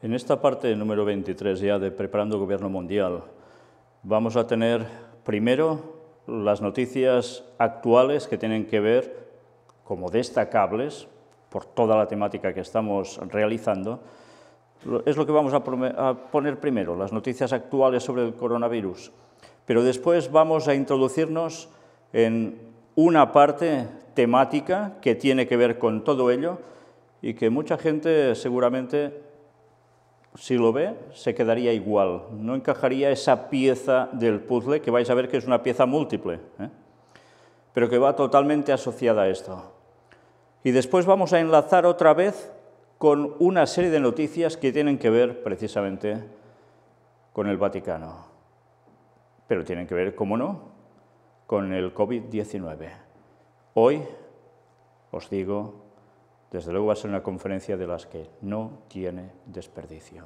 En esta parte número 23 ya de Preparando Gobierno Mundial vamos a tener primero las noticias actuales que tienen que ver como destacables por toda la temática que estamos realizando. Es lo que vamos a poner primero, las noticias actuales sobre el coronavirus. Pero después vamos a introducirnos en una parte temática que tiene que ver con todo ello y que mucha gente seguramente si lo ve, se quedaría igual. No encajaría esa pieza del puzzle, que vais a ver que es una pieza múltiple, ¿eh? pero que va totalmente asociada a esto. Y después vamos a enlazar otra vez con una serie de noticias que tienen que ver precisamente con el Vaticano, pero tienen que ver, cómo no, con el COVID-19. Hoy os digo desde luego va a ser una conferencia de las que no tiene desperdicio.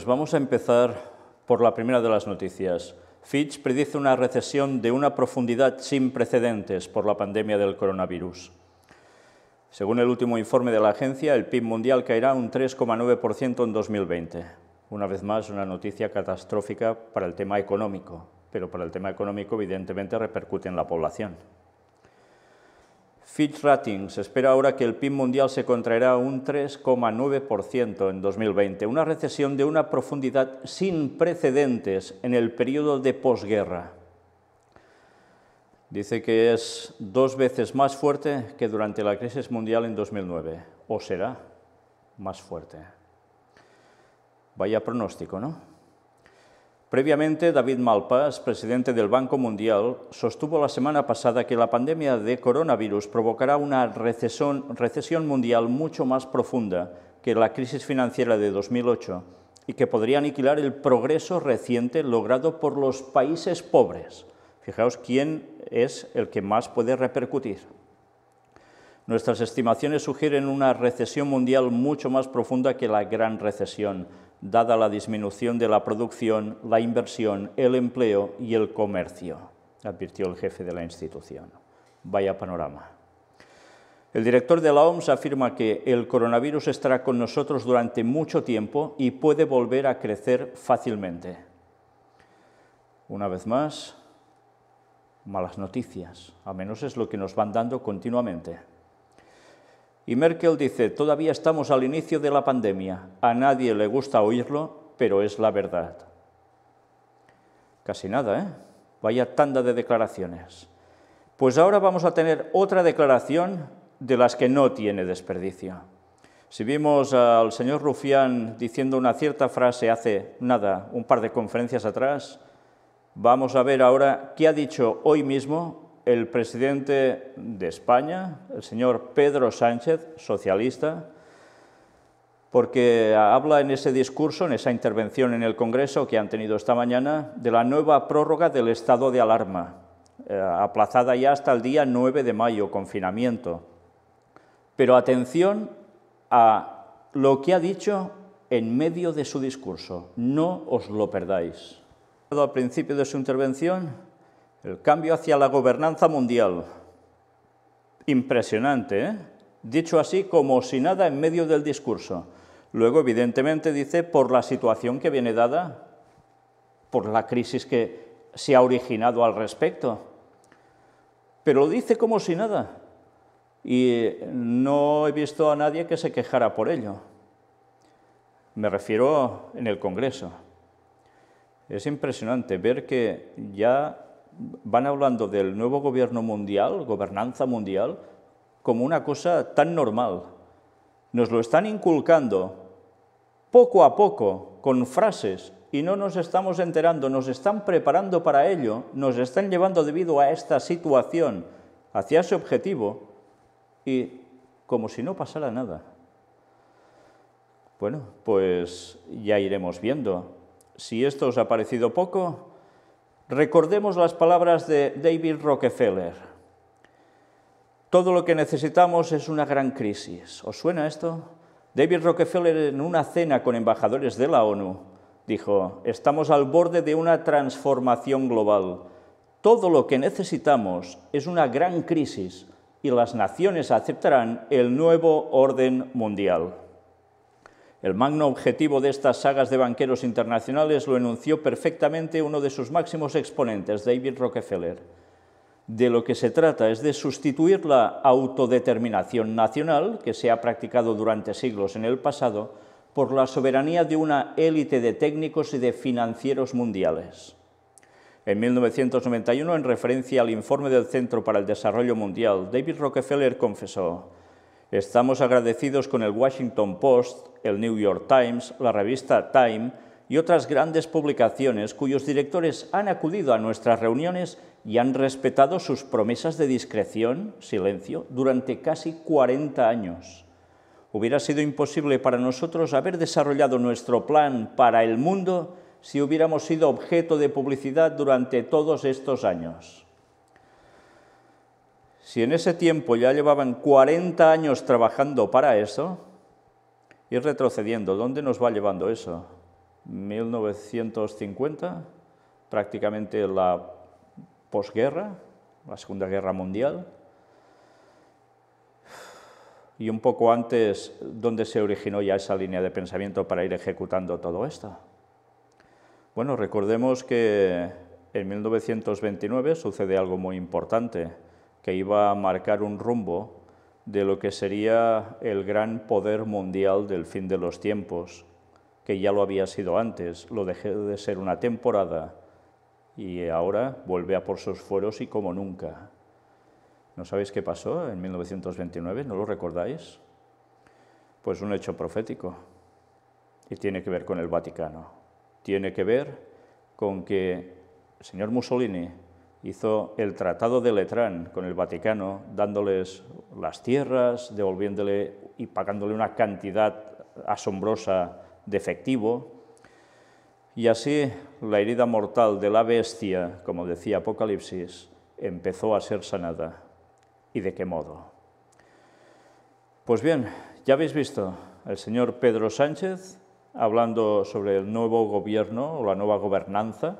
Pues vamos a empezar por la primera de las noticias. Fitch predice una recesión de una profundidad sin precedentes por la pandemia del coronavirus. Según el último informe de la agencia, el PIB mundial caerá un 3,9% en 2020. Una vez más, una noticia catastrófica para el tema económico, pero para el tema económico evidentemente repercute en la población. Fitch Ratings espera ahora que el PIB mundial se contraerá un 3,9% en 2020, una recesión de una profundidad sin precedentes en el periodo de posguerra. Dice que es dos veces más fuerte que durante la crisis mundial en 2009, o será más fuerte. Vaya pronóstico, ¿no? Previamente, David malpas presidente del Banco Mundial, sostuvo la semana pasada que la pandemia de coronavirus provocará una recesión, recesión mundial mucho más profunda que la crisis financiera de 2008 y que podría aniquilar el progreso reciente logrado por los países pobres. Fijaos quién es el que más puede repercutir. Nuestras estimaciones sugieren una recesión mundial mucho más profunda que la gran recesión dada la disminución de la producción, la inversión, el empleo y el comercio, advirtió el jefe de la institución. Vaya panorama. El director de la OMS afirma que el coronavirus estará con nosotros durante mucho tiempo y puede volver a crecer fácilmente. Una vez más, malas noticias, a menos es lo que nos van dando continuamente. Y Merkel dice, todavía estamos al inicio de la pandemia. A nadie le gusta oírlo, pero es la verdad. Casi nada, ¿eh? Vaya tanda de declaraciones. Pues ahora vamos a tener otra declaración de las que no tiene desperdicio. Si vimos al señor Rufián diciendo una cierta frase hace nada, un par de conferencias atrás, vamos a ver ahora qué ha dicho hoy mismo el presidente de España, el señor Pedro Sánchez, socialista, porque habla en ese discurso, en esa intervención en el Congreso que han tenido esta mañana, de la nueva prórroga del estado de alarma, eh, aplazada ya hasta el día 9 de mayo, confinamiento. Pero atención a lo que ha dicho en medio de su discurso, no os lo perdáis. Al principio de su intervención, el cambio hacia la gobernanza mundial. Impresionante, ¿eh? Dicho así, como si nada en medio del discurso. Luego, evidentemente, dice, por la situación que viene dada, por la crisis que se ha originado al respecto. Pero lo dice como si nada. Y eh, no he visto a nadie que se quejara por ello. Me refiero en el Congreso. Es impresionante ver que ya van hablando del nuevo gobierno mundial, gobernanza mundial, como una cosa tan normal. Nos lo están inculcando poco a poco, con frases, y no nos estamos enterando, nos están preparando para ello, nos están llevando debido a esta situación hacia ese objetivo, y como si no pasara nada. Bueno, pues ya iremos viendo. Si esto os ha parecido poco, Recordemos las palabras de David Rockefeller. Todo lo que necesitamos es una gran crisis. ¿Os suena esto? David Rockefeller en una cena con embajadores de la ONU dijo, estamos al borde de una transformación global. Todo lo que necesitamos es una gran crisis y las naciones aceptarán el nuevo orden mundial. El magno objetivo de estas sagas de banqueros internacionales lo enunció perfectamente uno de sus máximos exponentes, David Rockefeller. De lo que se trata es de sustituir la autodeterminación nacional, que se ha practicado durante siglos en el pasado, por la soberanía de una élite de técnicos y de financieros mundiales. En 1991, en referencia al informe del Centro para el Desarrollo Mundial, David Rockefeller confesó, Estamos agradecidos con el Washington Post, el New York Times, la revista Time y otras grandes publicaciones cuyos directores han acudido a nuestras reuniones y han respetado sus promesas de discreción, silencio, durante casi 40 años. Hubiera sido imposible para nosotros haber desarrollado nuestro plan para el mundo si hubiéramos sido objeto de publicidad durante todos estos años. Si en ese tiempo ya llevaban 40 años trabajando para eso, ir retrocediendo, ¿dónde nos va llevando eso? 1950, prácticamente la posguerra, la Segunda Guerra Mundial, y un poco antes, ¿dónde se originó ya esa línea de pensamiento para ir ejecutando todo esto? Bueno, recordemos que en 1929 sucede algo muy importante que iba a marcar un rumbo de lo que sería el gran poder mundial del fin de los tiempos, que ya lo había sido antes, lo dejé de ser una temporada y ahora vuelve a por sus fueros y como nunca. ¿No sabéis qué pasó en 1929? ¿No lo recordáis? Pues un hecho profético y tiene que ver con el Vaticano. Tiene que ver con que el señor Mussolini hizo el Tratado de Letrán con el Vaticano, dándoles las tierras, devolviéndole y pagándole una cantidad asombrosa de efectivo. Y así la herida mortal de la bestia, como decía Apocalipsis, empezó a ser sanada. ¿Y de qué modo? Pues bien, ya habéis visto al señor Pedro Sánchez hablando sobre el nuevo gobierno o la nueva gobernanza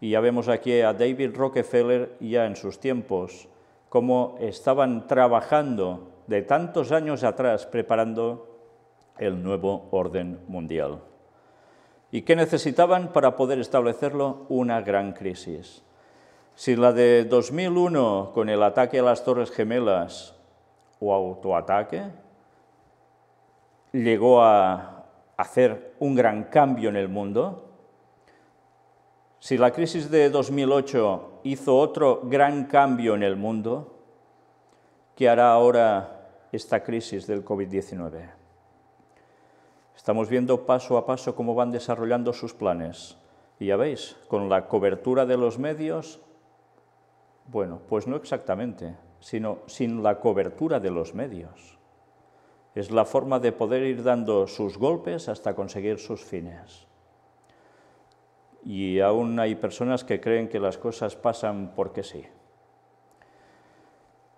y ya vemos aquí a David Rockefeller ya en sus tiempos, cómo estaban trabajando de tantos años atrás preparando el nuevo orden mundial. ¿Y qué necesitaban para poder establecerlo? Una gran crisis. Si la de 2001 con el ataque a las Torres Gemelas o autoataque llegó a hacer un gran cambio en el mundo, si la crisis de 2008 hizo otro gran cambio en el mundo, ¿qué hará ahora esta crisis del COVID-19? Estamos viendo paso a paso cómo van desarrollando sus planes. Y ya veis, con la cobertura de los medios, bueno, pues no exactamente, sino sin la cobertura de los medios. Es la forma de poder ir dando sus golpes hasta conseguir sus fines y aún hay personas que creen que las cosas pasan porque sí.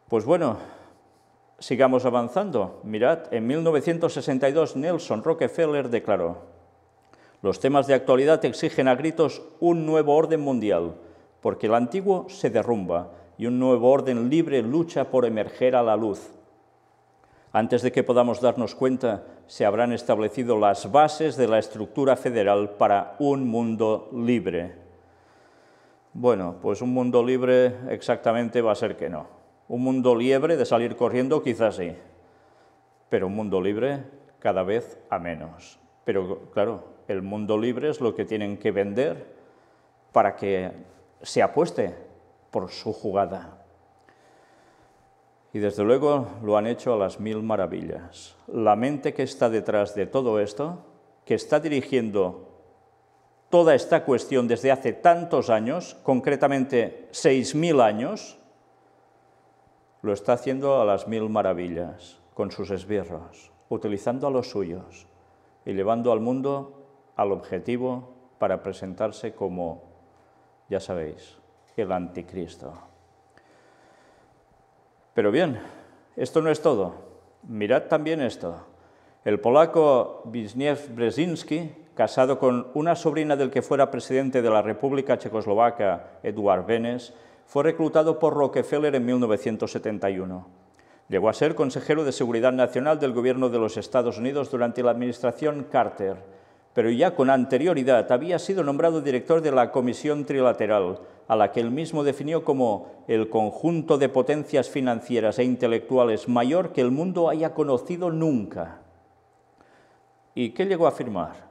Pues bueno, sigamos avanzando. Mirad, en 1962 Nelson Rockefeller declaró, los temas de actualidad exigen a gritos un nuevo orden mundial, porque el antiguo se derrumba y un nuevo orden libre lucha por emerger a la luz. Antes de que podamos darnos cuenta, se habrán establecido las bases de la estructura federal para un mundo libre. Bueno, pues un mundo libre exactamente va a ser que no. Un mundo libre de salir corriendo quizás sí, pero un mundo libre cada vez a menos. Pero claro, el mundo libre es lo que tienen que vender para que se apueste por su jugada. Y desde luego lo han hecho a las mil maravillas. La mente que está detrás de todo esto, que está dirigiendo toda esta cuestión desde hace tantos años, concretamente seis mil años, lo está haciendo a las mil maravillas, con sus esbirros, utilizando a los suyos y llevando al mundo al objetivo para presentarse como, ya sabéis, el anticristo. Pero bien, esto no es todo. Mirad también esto. El polaco Wisniew Brzezinski, casado con una sobrina del que fuera presidente de la República Checoslovaca, Eduard Benes, fue reclutado por Rockefeller en 1971. Llegó a ser consejero de Seguridad Nacional del gobierno de los Estados Unidos durante la administración Carter pero ya con anterioridad había sido nombrado director de la Comisión Trilateral, a la que él mismo definió como el conjunto de potencias financieras e intelectuales mayor que el mundo haya conocido nunca. ¿Y qué llegó a afirmar?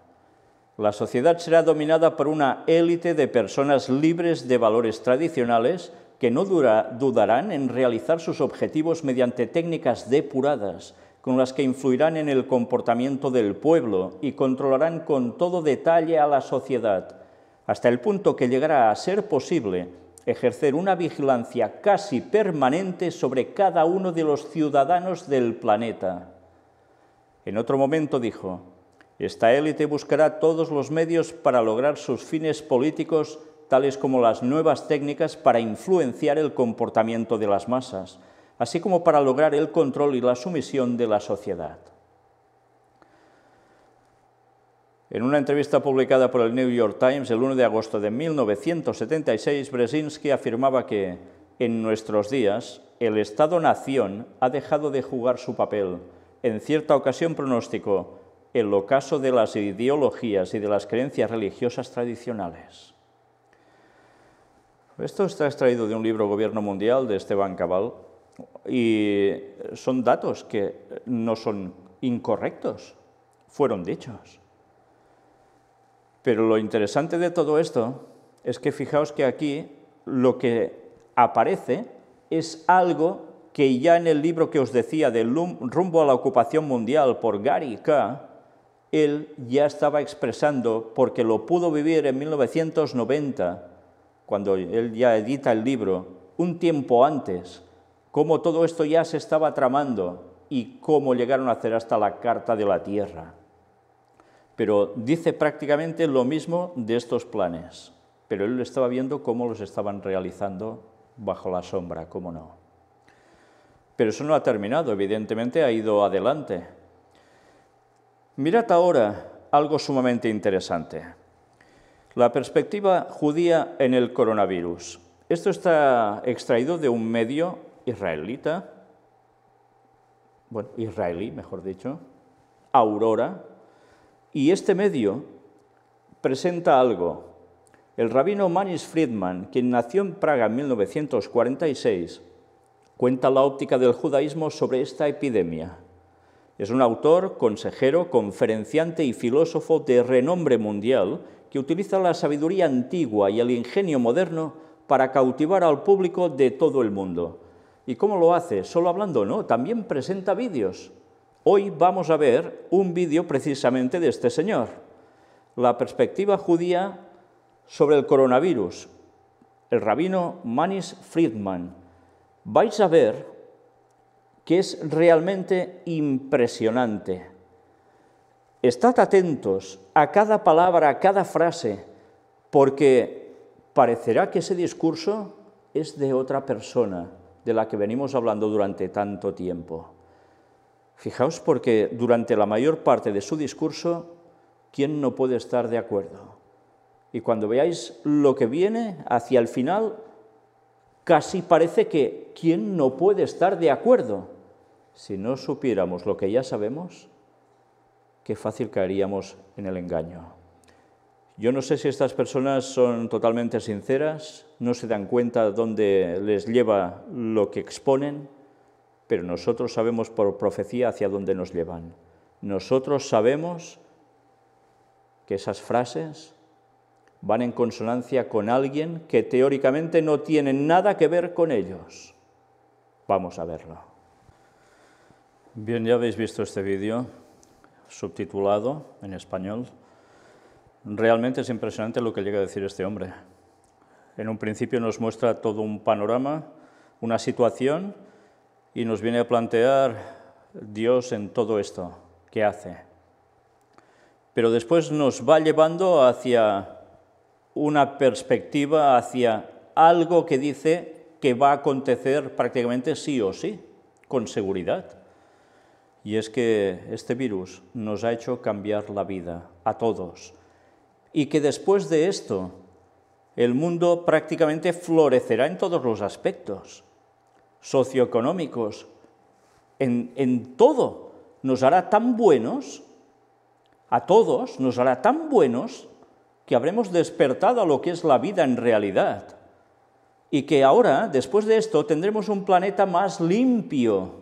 La sociedad será dominada por una élite de personas libres de valores tradicionales que no dudarán en realizar sus objetivos mediante técnicas depuradas, con las que influirán en el comportamiento del pueblo y controlarán con todo detalle a la sociedad, hasta el punto que llegará a ser posible ejercer una vigilancia casi permanente sobre cada uno de los ciudadanos del planeta. En otro momento dijo, esta élite buscará todos los medios para lograr sus fines políticos, tales como las nuevas técnicas para influenciar el comportamiento de las masas, así como para lograr el control y la sumisión de la sociedad. En una entrevista publicada por el New York Times el 1 de agosto de 1976, Brzezinski afirmaba que en nuestros días el Estado-nación ha dejado de jugar su papel. En cierta ocasión pronóstico el ocaso de las ideologías y de las creencias religiosas tradicionales. Esto está extraído de un libro Gobierno Mundial de Esteban Cabal, y son datos que no son incorrectos, fueron dichos. Pero lo interesante de todo esto es que fijaos que aquí lo que aparece es algo que ya en el libro que os decía de rumbo a la ocupación mundial por Gary K., él ya estaba expresando, porque lo pudo vivir en 1990, cuando él ya edita el libro, un tiempo antes, cómo todo esto ya se estaba tramando y cómo llegaron a hacer hasta la Carta de la Tierra. Pero dice prácticamente lo mismo de estos planes, pero él estaba viendo cómo los estaban realizando bajo la sombra, cómo no. Pero eso no ha terminado, evidentemente ha ido adelante. Mirad ahora algo sumamente interesante. La perspectiva judía en el coronavirus. Esto está extraído de un medio israelita, bueno, israelí, mejor dicho, Aurora, y este medio presenta algo. El rabino Manis Friedman, quien nació en Praga en 1946, cuenta la óptica del judaísmo sobre esta epidemia. Es un autor, consejero, conferenciante y filósofo de renombre mundial que utiliza la sabiduría antigua y el ingenio moderno para cautivar al público de todo el mundo ¿Y cómo lo hace? Solo hablando, ¿no? También presenta vídeos. Hoy vamos a ver un vídeo precisamente de este señor, la perspectiva judía sobre el coronavirus, el rabino Manis Friedman. Vais a ver que es realmente impresionante. Estad atentos a cada palabra, a cada frase, porque parecerá que ese discurso es de otra persona de la que venimos hablando durante tanto tiempo. Fijaos porque durante la mayor parte de su discurso, ¿quién no puede estar de acuerdo? Y cuando veáis lo que viene hacia el final, casi parece que ¿quién no puede estar de acuerdo? Si no supiéramos lo que ya sabemos, qué fácil caeríamos en el engaño. Yo no sé si estas personas son totalmente sinceras no se dan cuenta dónde les lleva lo que exponen, pero nosotros sabemos por profecía hacia dónde nos llevan. Nosotros sabemos que esas frases van en consonancia con alguien que teóricamente no tiene nada que ver con ellos. Vamos a verlo. Bien, ya habéis visto este vídeo subtitulado en español. Realmente es impresionante lo que llega a decir este hombre en un principio nos muestra todo un panorama, una situación, y nos viene a plantear Dios en todo esto, ¿qué hace? Pero después nos va llevando hacia una perspectiva, hacia algo que dice que va a acontecer prácticamente sí o sí, con seguridad. Y es que este virus nos ha hecho cambiar la vida a todos. Y que después de esto el mundo prácticamente florecerá en todos los aspectos, socioeconómicos, en, todo. Nos hará tan buenos, a todos, nos hará tan buenos que habremos despertado a lo que es la vida en realidad. Y que ahora, después de esto, tendremos un planeta más limpio.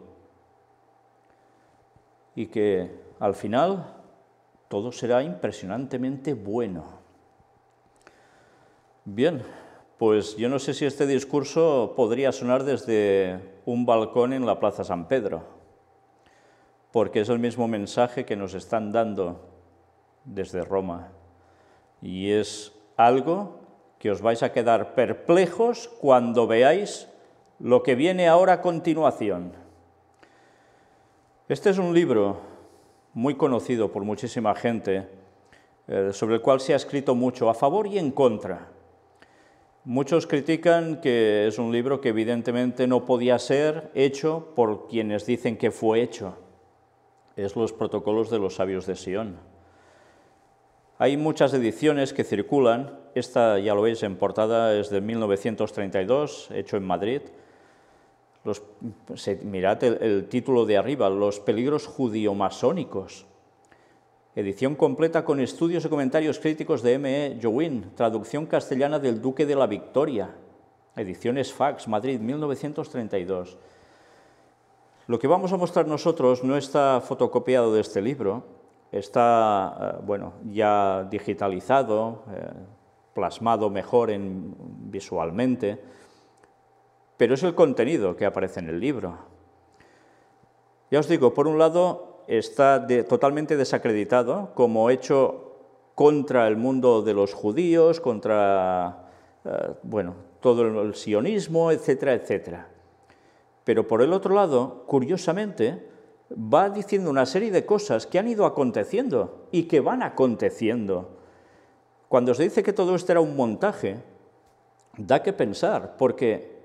Y que al final todo será impresionantemente bueno. Bien, pues yo no sé si este discurso podría sonar desde un balcón en la Plaza San Pedro, porque es el mismo mensaje que nos están dando desde Roma. Y es algo que os vais a quedar perplejos cuando veáis lo que viene ahora a continuación. Este es un libro muy conocido por muchísima gente, eh, sobre el cual se ha escrito mucho a favor y en contra. Muchos critican que es un libro que evidentemente no podía ser hecho por quienes dicen que fue hecho. Es los protocolos de los sabios de Sion. Hay muchas ediciones que circulan. Esta, ya lo veis, en portada es de 1932, hecho en Madrid. mirad el, título de arriba, Los peligros judiomasónicos. Edición completa con estudios y comentarios críticos de M.E. Jowin, traducción castellana del Duque de la Victoria. Ediciones Fax, Madrid, 1932. Lo que vamos a mostrar nosotros no está fotocopiado de este libro, está eh, bueno, ya digitalizado, eh, plasmado mejor en, visualmente, pero es el contenido que aparece en el libro. Ya os digo, por un lado, está totalmente desacreditado como hecho contra el mundo de los judíos, contra eh, bueno, todo el sionismo, etcétera, etcétera. Pero por el otro lado, curiosamente, va diciendo una serie de cosas que han ido aconteciendo y que van aconteciendo. Cuando se dice que todo esto era un montaje, da que pensar, porque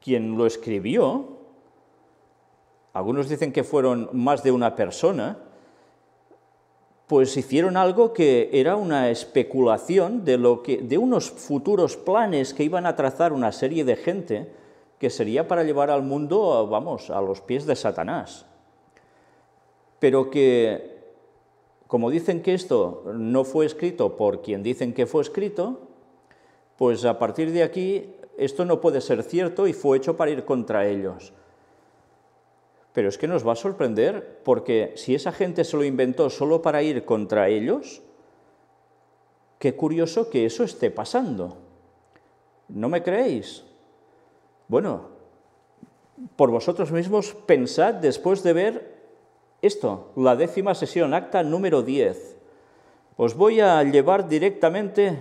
quien lo escribió algunos dicen que fueron más de una persona, pues hicieron algo que era una especulación de, lo de unos futuros planes que iban a trazar una serie de gente que sería para llevar al mundo, vamos, a los pies de Satanás. Pero que, como dicen que esto no fue escrito por quien dicen que fue escrito, pues a partir de aquí esto no puede ser cierto y fue hecho para ir contra ellos. Pero es que nos va a sorprender porque si esa gente se lo inventó solo para ir contra ellos, qué curioso que eso esté pasando. ¿No me creéis? Bueno, por vosotros mismos pensad después de ver esto, la décima sesión, acta número 10. Os voy a llevar directamente,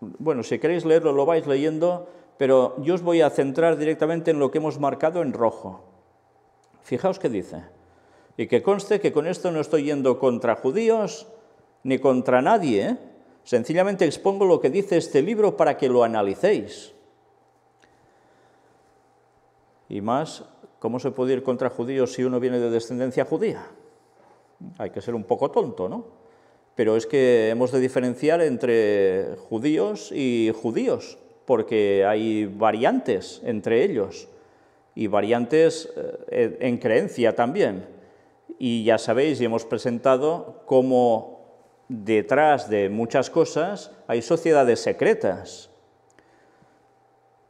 bueno, si queréis leerlo lo vais leyendo, pero yo os voy a centrar directamente en lo que hemos marcado en rojo. Fijaos qué dice. Y que conste que con esto no estoy yendo contra judíos ni contra nadie. ¿eh? Sencillamente expongo lo que dice este libro para que lo analicéis. Y más, ¿cómo se puede ir contra judíos si uno viene de descendencia judía? Hay que ser un poco tonto, ¿no? Pero es que hemos de diferenciar entre judíos y judíos, porque hay variantes entre ellos y variantes eh, en creencia también. Y ya sabéis, y hemos presentado cómo detrás de muchas cosas hay sociedades secretas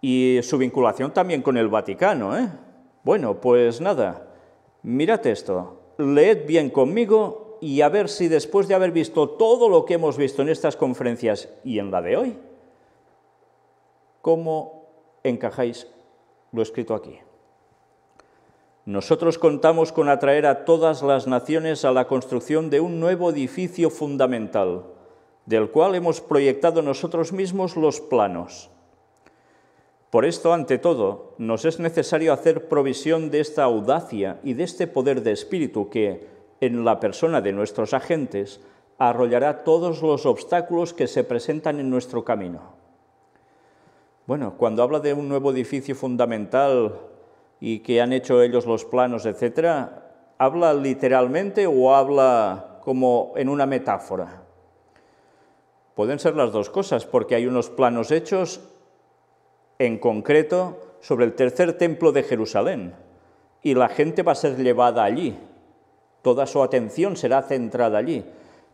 y su vinculación también con el Vaticano. ¿eh? Bueno, pues nada, mirad esto, leed bien conmigo y a ver si después de haber visto todo lo que hemos visto en estas conferencias y en la de hoy, cómo encajáis lo escrito aquí. Nosotros contamos con atraer a todas las naciones a la construcción de un nuevo edificio fundamental, del cual hemos proyectado nosotros mismos los planos. Por esto, ante todo, nos es necesario hacer provisión de esta audacia y de este poder de espíritu que, en la persona de nuestros agentes, arrollará todos los obstáculos que se presentan en nuestro camino. Bueno, cuando habla de un nuevo edificio fundamental y que han hecho ellos los planos, etcétera, ¿habla literalmente o habla como en una metáfora? Pueden ser las dos cosas, porque hay unos planos hechos en concreto sobre el tercer templo de Jerusalén, y la gente va a ser llevada allí, toda su atención será centrada allí,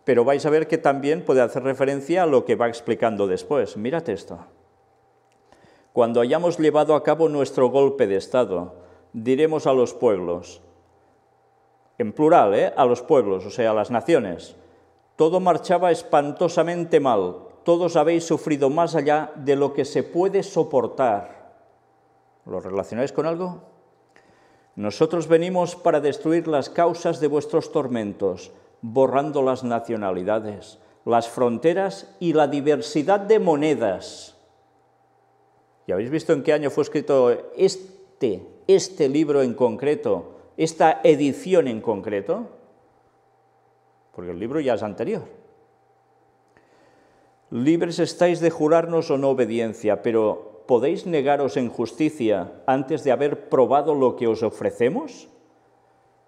pero vais a ver que también puede hacer referencia a lo que va explicando después. Mírate esto. Cuando hayamos llevado a cabo nuestro golpe de Estado, diremos a los pueblos, en plural, ¿eh? a los pueblos, o sea, a las naciones, todo marchaba espantosamente mal, todos habéis sufrido más allá de lo que se puede soportar. ¿Lo relacionáis con algo? Nosotros venimos para destruir las causas de vuestros tormentos, borrando las nacionalidades, las fronteras y la diversidad de monedas y habéis visto en qué año fue escrito este, este libro en concreto, esta edición en concreto, porque el libro ya es anterior. Libres estáis de jurarnos o no obediencia, pero ¿podéis negaros en justicia antes de haber probado lo que os ofrecemos?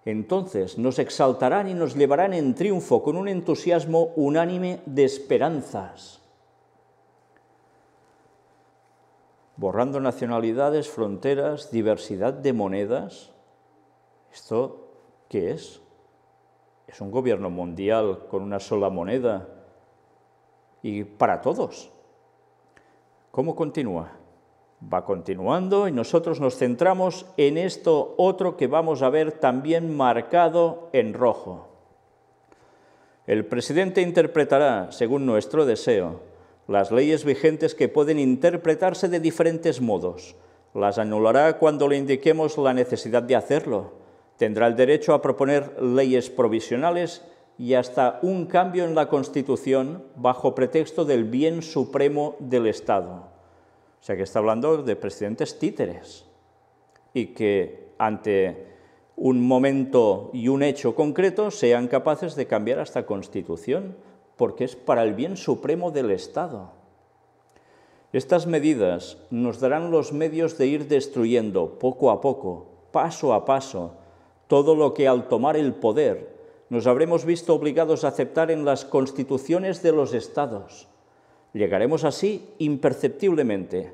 Entonces nos exaltarán y nos llevarán en triunfo con un entusiasmo unánime de esperanzas. borrando nacionalidades, fronteras, diversidad de monedas. ¿Esto qué es? Es un gobierno mundial con una sola moneda y para todos. ¿Cómo continúa? Va continuando y nosotros nos centramos en esto otro que vamos a ver también marcado en rojo. El presidente interpretará, según nuestro deseo, las leyes vigentes que pueden interpretarse de diferentes modos. Las anulará cuando le indiquemos la necesidad de hacerlo. Tendrá el derecho a proponer leyes provisionales y hasta un cambio en la Constitución bajo pretexto del bien supremo del Estado. O sea que está hablando de presidentes títeres y que ante un momento y un hecho concreto sean capaces de cambiar hasta Constitución porque es para el bien supremo del Estado. Estas medidas nos darán los medios de ir destruyendo poco a poco, paso a paso, todo lo que al tomar el poder nos habremos visto obligados a aceptar en las constituciones de los estados. Llegaremos así imperceptiblemente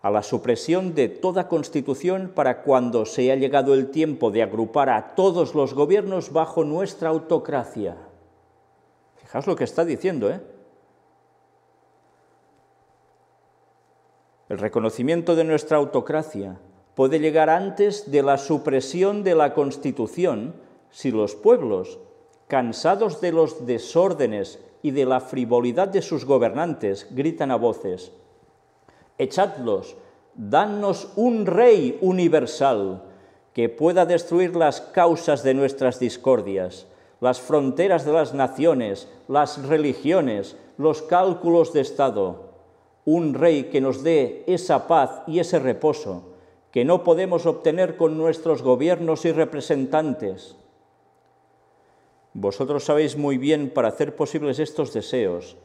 a la supresión de toda constitución para cuando se haya llegado el tiempo de agrupar a todos los gobiernos bajo nuestra autocracia. Fijaos lo que está diciendo, ¿eh? El reconocimiento de nuestra autocracia puede llegar antes de la supresión de la Constitución si los pueblos, cansados de los desórdenes y de la frivolidad de sus gobernantes, gritan a voces, echadlos, danos un rey universal que pueda destruir las causas de nuestras discordias las fronteras de las naciones, las religiones, los cálculos de Estado. Un rey que nos dé esa paz y ese reposo que no podemos obtener con nuestros gobiernos y representantes. Vosotros sabéis muy bien, para hacer posibles estos deseos,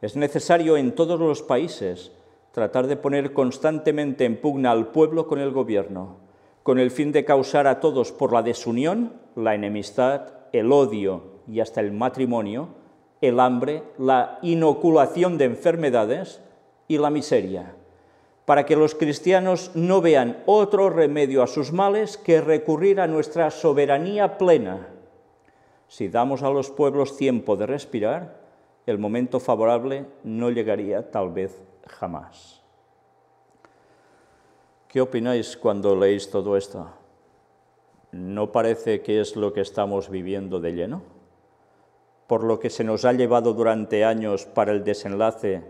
es necesario en todos los países tratar de poner constantemente en pugna al pueblo con el gobierno, con el fin de causar a todos por la desunión, la enemistad el odio y hasta el matrimonio, el hambre, la inoculación de enfermedades y la miseria, para que los cristianos no vean otro remedio a sus males que recurrir a nuestra soberanía plena. Si damos a los pueblos tiempo de respirar, el momento favorable no llegaría tal vez jamás. ¿Qué opináis cuando leéis todo esto? no parece que es lo que estamos viviendo de lleno, por lo que se nos ha llevado durante años para el desenlace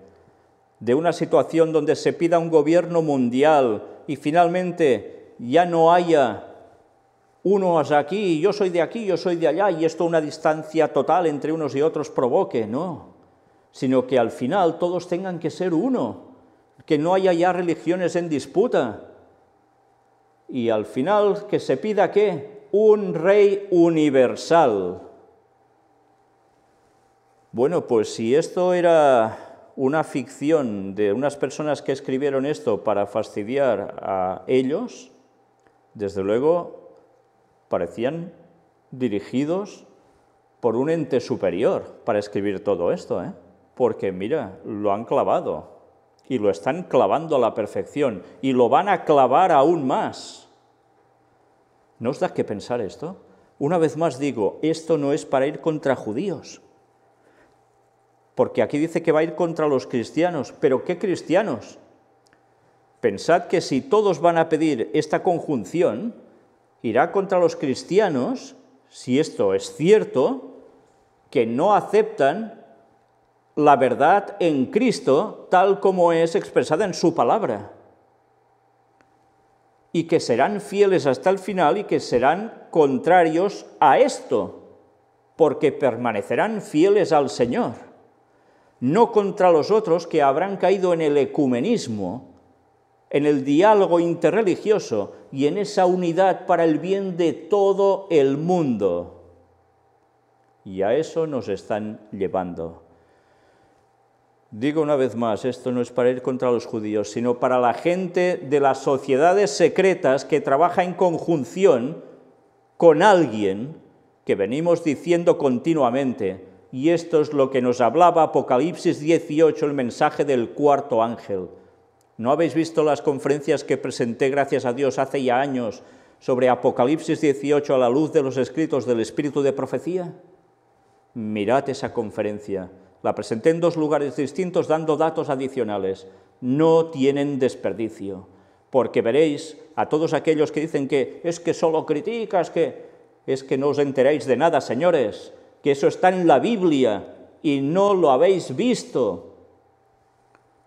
de una situación donde se pida un gobierno mundial y finalmente ya no haya uno uno aquí, yo soy de aquí, yo soy de allá, y esto una distancia total entre unos y otros provoque, no, sino que al final todos tengan que ser uno, que no haya ya religiones en disputa, y al final que se pida qué? Un rey universal. Bueno, pues si esto era una ficción de unas personas que escribieron esto para fastidiar a ellos, desde luego parecían dirigidos por un ente superior para escribir todo esto, ¿eh? porque mira, lo han clavado y lo están clavando a la perfección y lo van a clavar aún más. ¿No os da que pensar esto? Una vez más digo, esto no es para ir contra judíos, porque aquí dice que va a ir contra los cristianos, pero ¿qué cristianos? Pensad que si todos van a pedir esta conjunción, irá contra los cristianos, si esto es cierto, que no aceptan la verdad en Cristo tal como es expresada en su palabra. Y que serán fieles hasta el final y que serán contrarios a esto, porque permanecerán fieles al Señor, no contra los otros que habrán caído en el ecumenismo, en el diálogo interreligioso y en esa unidad para el bien de todo el mundo. Y a eso nos están llevando. Digo una vez más, esto no es para ir contra los judíos, sino para la gente de las sociedades secretas que trabaja en conjunción con alguien que venimos diciendo continuamente, y esto es lo que nos hablaba Apocalipsis 18, el mensaje del cuarto ángel. ¿No habéis visto las conferencias que presenté, gracias a Dios, hace ya años sobre Apocalipsis 18 a la luz de los escritos del Espíritu de Profecía? Mirad esa conferencia la presenté en dos lugares distintos dando datos adicionales. No tienen desperdicio, porque veréis a todos aquellos que dicen que es que solo criticas, que es que no os enteráis de nada, señores, que eso está en la Biblia y no lo habéis visto.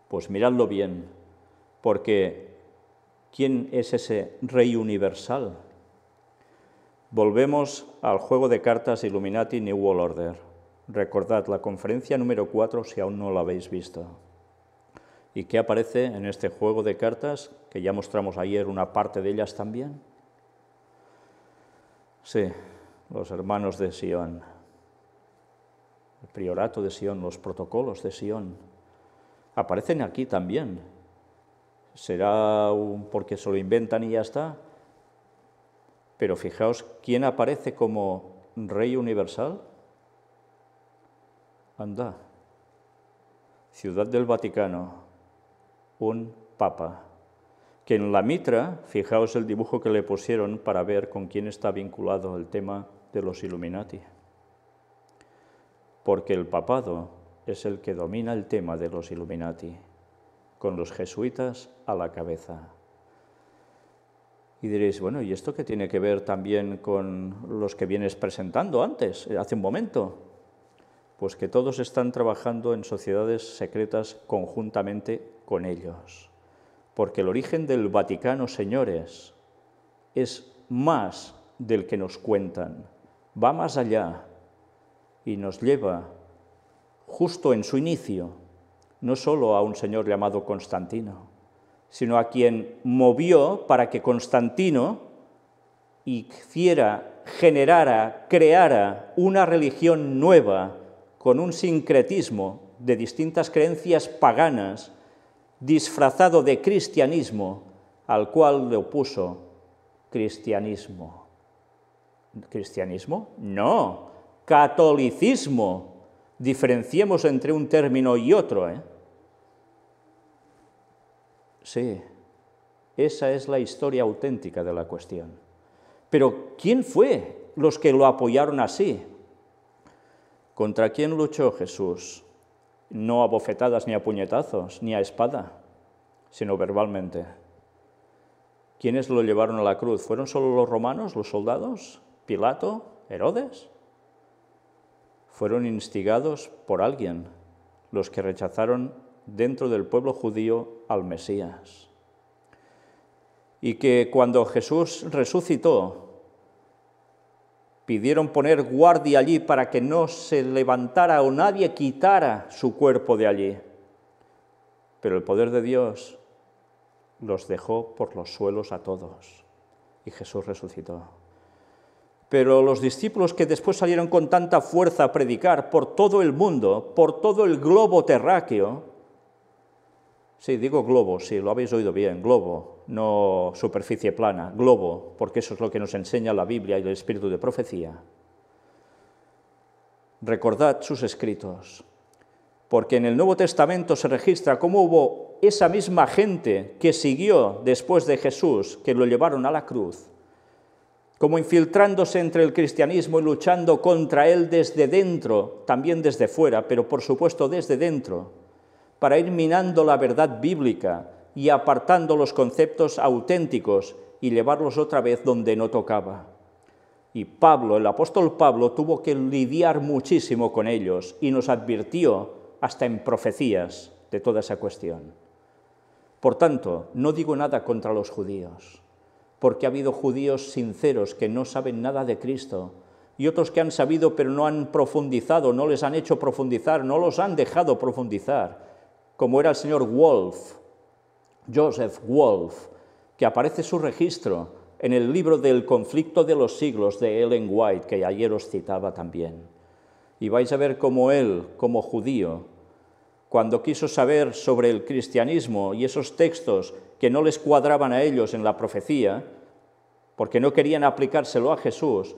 Pues miradlo bien, porque ¿quién es ese rey universal? Volvemos al juego de cartas Illuminati New World Order. Recordad la conferencia número 4 si aún no la habéis visto. ¿Y qué aparece en este juego de cartas, que ya mostramos ayer una parte de ellas también? Sí, los hermanos de Sion, el priorato de Sion, los protocolos de Sion, aparecen aquí también. ¿Será un porque se lo inventan y ya está? Pero fijaos, ¿quién aparece como rey universal? Anda, Ciudad del Vaticano, un papa, que en la mitra, fijaos el dibujo que le pusieron para ver con quién está vinculado el tema de los Illuminati, porque el papado es el que domina el tema de los Illuminati, con los jesuitas a la cabeza. Y diréis, bueno, ¿y esto qué tiene que ver también con los que vienes presentando antes, hace un momento? pues que todos están trabajando en sociedades secretas conjuntamente con ellos. Porque el origen del Vaticano, señores, es más del que nos cuentan, va más allá y nos lleva justo en su inicio, no solo a un señor llamado Constantino, sino a quien movió para que Constantino hiciera, generara, creara una religión nueva con un sincretismo de distintas creencias paganas disfrazado de cristianismo al cual le opuso cristianismo. ¿Cristianismo? No, catolicismo. Diferenciemos entre un término y otro. ¿eh? Sí, esa es la historia auténtica de la cuestión. Pero ¿quién fue los que lo apoyaron así? ¿Contra quién luchó Jesús? No a bofetadas ni a puñetazos, ni a espada, sino verbalmente. ¿Quiénes lo llevaron a la cruz? ¿Fueron solo los romanos, los soldados? ¿Pilato? ¿Herodes? Fueron instigados por alguien, los que rechazaron dentro del pueblo judío al Mesías. Y que cuando Jesús resucitó, pidieron poner guardia allí para que no se levantara o nadie quitara su cuerpo de allí. Pero el poder de Dios los dejó por los suelos a todos y Jesús resucitó. Pero los discípulos que después salieron con tanta fuerza a predicar por todo el mundo, por todo el globo terráqueo, sí, digo globo, sí, lo habéis oído bien, globo, no superficie plana, globo, porque eso es lo que nos enseña la Biblia y el espíritu de profecía. Recordad sus escritos, porque en el Nuevo Testamento se registra cómo hubo esa misma gente que siguió después de Jesús, que lo llevaron a la cruz, como infiltrándose entre el cristianismo y luchando contra él desde dentro, también desde fuera, pero por supuesto desde dentro, para ir minando la verdad bíblica y apartando los conceptos auténticos y llevarlos otra vez donde no tocaba. Y Pablo, el apóstol Pablo, tuvo que lidiar muchísimo con ellos y nos advirtió hasta en profecías de toda esa cuestión. Por tanto, no digo nada contra los judíos, porque ha habido judíos sinceros que no saben nada de Cristo y otros que han sabido pero no han profundizado, no les han hecho profundizar, no los han dejado profundizar, como era el señor Wolf, Joseph Wolf, que aparece su registro en el libro del conflicto de los siglos de Ellen White, que ayer os citaba también. Y vais a ver cómo él, como judío, cuando quiso saber sobre el cristianismo y esos textos que no les cuadraban a ellos en la profecía, porque no querían aplicárselo a Jesús,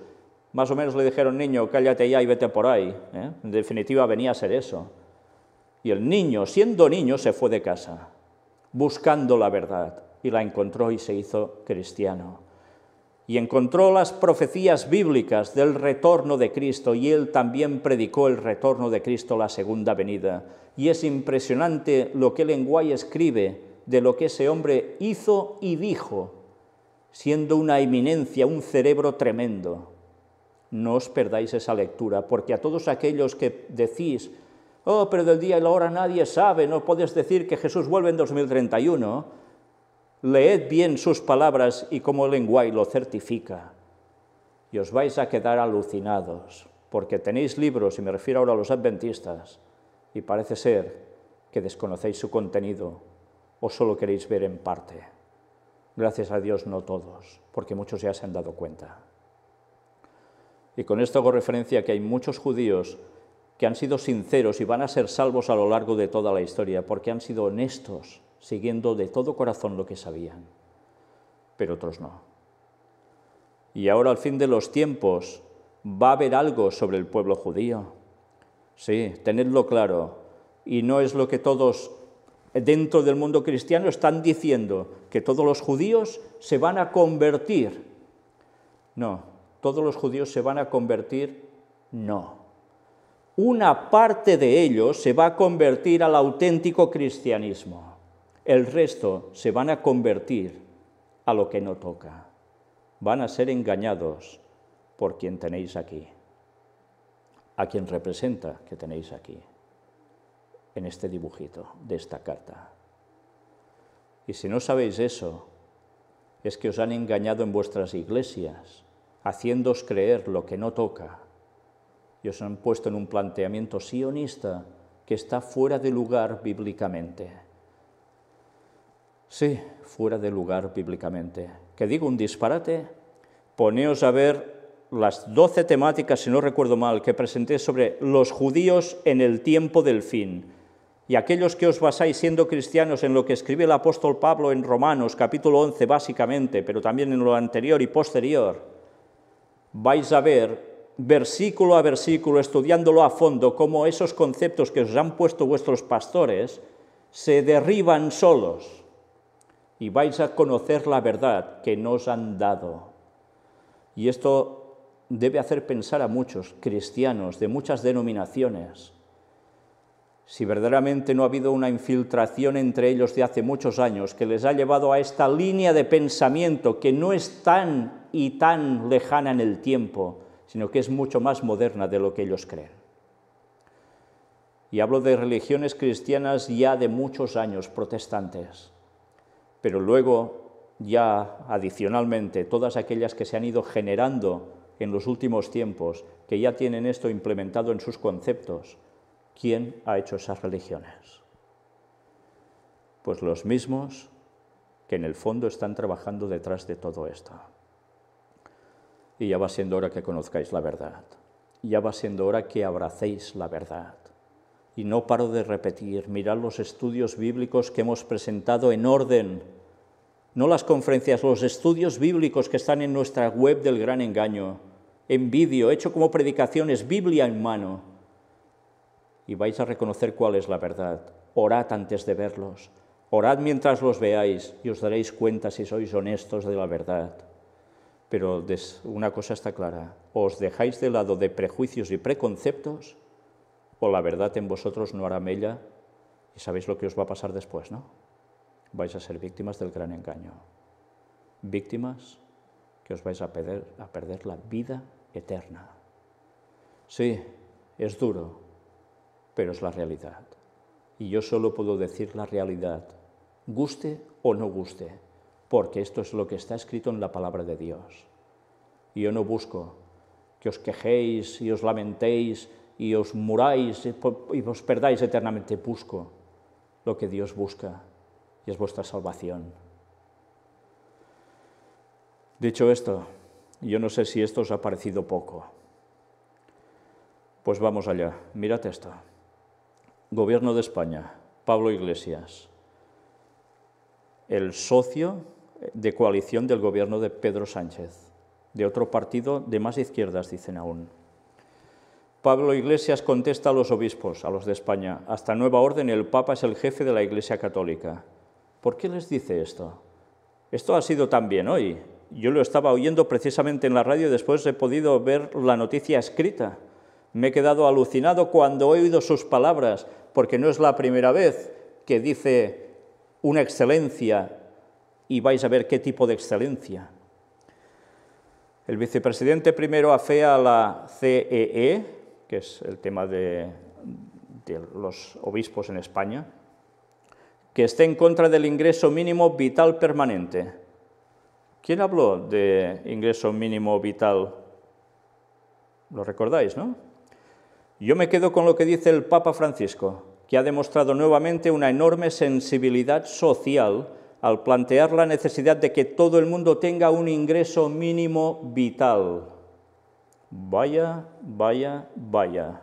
más o menos le dijeron, niño, cállate ya y vete por ahí. ¿eh? En definitiva venía a ser eso. Y el niño, siendo niño, se fue de casa buscando la verdad y la encontró y se hizo cristiano. Y encontró las profecías bíblicas del retorno de Cristo y él también predicó el retorno de Cristo, la segunda venida. Y es impresionante lo que Lenguay escribe de lo que ese hombre hizo y dijo, siendo una eminencia, un cerebro tremendo. No os perdáis esa lectura, porque a todos aquellos que decís Oh, pero del día y la hora nadie sabe, no puedes decir que Jesús vuelve en 2031. Leed bien sus palabras y cómo el lenguaje lo certifica. Y os vais a quedar alucinados, porque tenéis libros, y me refiero ahora a los adventistas, y parece ser que desconocéis su contenido o solo queréis ver en parte. Gracias a Dios no todos, porque muchos ya se han dado cuenta. Y con esto hago referencia que hay muchos judíos que han sido sinceros y van a ser salvos a lo largo de toda la historia, porque han sido honestos, siguiendo de todo corazón lo que sabían, pero otros no. Y ahora al fin de los tiempos va a haber algo sobre el pueblo judío. Sí, tenedlo claro. Y no es lo que todos dentro del mundo cristiano están diciendo, que todos los judíos se van a convertir. No, todos los judíos se van a convertir, no una parte de ellos se va a convertir al auténtico cristianismo. El resto se van a convertir a lo que no toca. Van a ser engañados por quien tenéis aquí, a quien representa que tenéis aquí, en este dibujito de esta carta. Y si no sabéis eso, es que os han engañado en vuestras iglesias, haciéndoos creer lo que no toca ...y os han puesto en un planteamiento sionista que está fuera de lugar bíblicamente. Sí, fuera de lugar bíblicamente. ¿Que digo un disparate? Poneos a ver las doce temáticas, si no recuerdo mal, que presenté sobre los judíos en el tiempo del fin. Y aquellos que os basáis siendo cristianos en lo que escribe el apóstol Pablo en Romanos capítulo 11 básicamente, pero también en lo anterior y posterior, vais a ver versículo a versículo, estudiándolo a fondo, cómo esos conceptos que os han puesto vuestros pastores se derriban solos y vais a conocer la verdad que nos han dado. Y esto debe hacer pensar a muchos cristianos de muchas denominaciones. Si verdaderamente no ha habido una infiltración entre ellos de hace muchos años que les ha llevado a esta línea de pensamiento que no es tan y tan lejana en el tiempo, sino que es mucho más moderna de lo que ellos creen. Y hablo de religiones cristianas ya de muchos años protestantes, pero luego ya adicionalmente todas aquellas que se han ido generando en los últimos tiempos, que ya tienen esto implementado en sus conceptos. ¿Quién ha hecho esas religiones? Pues los mismos que en el fondo están trabajando detrás de todo esto y ya va siendo hora que conozcáis la verdad. Ya va siendo hora que abracéis la verdad. Y no paro de repetir, mirad los estudios bíblicos que hemos presentado en orden, no las conferencias, los estudios bíblicos que están en nuestra web del gran engaño, en vídeo, hecho como predicaciones, Biblia en mano. Y vais a reconocer cuál es la verdad. Orad antes de verlos, orad mientras los veáis y os daréis cuenta si sois honestos de la verdad. Pero una cosa está clara, os dejáis de lado de prejuicios y preconceptos o la verdad en vosotros no hará mella y sabéis lo que os va a pasar después, ¿no? Vais a ser víctimas del gran engaño. Víctimas que os vais a perder, a perder la vida eterna. Sí, es duro, pero es la realidad. Y yo solo puedo decir la realidad, guste o no guste porque esto es lo que está escrito en la palabra de Dios. Y yo no busco que os quejéis y os lamentéis y os muráis y os perdáis eternamente. Busco lo que Dios busca y es vuestra salvación. Dicho esto, yo no sé si esto os ha parecido poco. Pues vamos allá, mirad esto. Gobierno de España, Pablo Iglesias, el socio de coalición del gobierno de Pedro Sánchez, de otro partido de más izquierdas, dicen aún. Pablo Iglesias contesta a los obispos, a los de España, hasta nueva orden el Papa es el jefe de la Iglesia Católica. ¿Por qué les dice esto? Esto ha sido también hoy. Yo lo estaba oyendo precisamente en la radio y después he podido ver la noticia escrita. Me he quedado alucinado cuando he oído sus palabras, porque no es la primera vez que dice una excelencia y vais a ver qué tipo de excelencia. El vicepresidente primero afea a la CEE, e, que es el tema de, los obispos en España, que esté en contra del ingreso mínimo vital permanente. ¿Quién habló de ingreso mínimo vital? Lo recordáis, ¿no? Yo me quedo con lo que dice el Papa Francisco, que ha demostrado nuevamente una enorme sensibilidad social al plantear la necesidad de que todo el mundo tenga un ingreso mínimo vital. Vaya, vaya, vaya.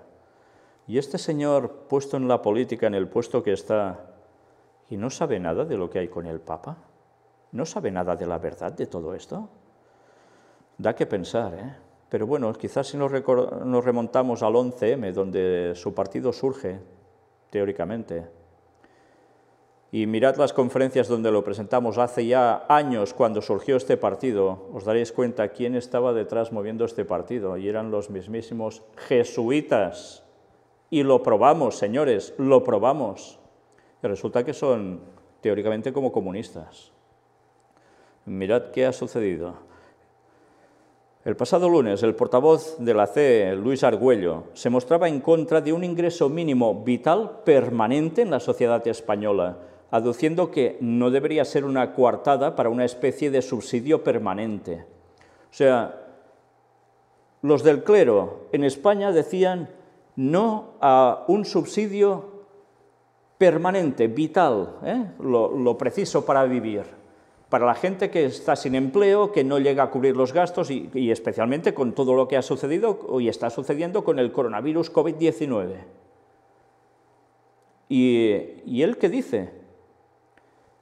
Y este señor puesto en la política, en el puesto que está, y no sabe nada de lo que hay con el Papa, no sabe nada de la verdad de todo esto. Da que pensar, ¿eh? Pero bueno, quizás si nos, remontamos al 11M, donde su partido surge, teóricamente, y mirad las conferencias donde lo presentamos hace ya años cuando surgió este partido, os daréis cuenta quién estaba detrás moviendo este partido y eran los mismísimos jesuitas. Y lo probamos, señores, lo probamos. Y resulta que son teóricamente como comunistas. Mirad qué ha sucedido. El pasado lunes, el portavoz de la CE, Luis Argüello, se mostraba en contra de un ingreso mínimo vital permanente en la sociedad española, aduciendo que no debería ser una coartada para una especie de subsidio permanente. O sea, los del clero en España decían no a un subsidio permanente, vital, ¿eh? lo, preciso para vivir, para la gente que está sin empleo, que no llega a cubrir los gastos y, especialmente con todo lo que ha sucedido y está sucediendo con el coronavirus COVID-19. ¿Y, ¿Y él qué dice?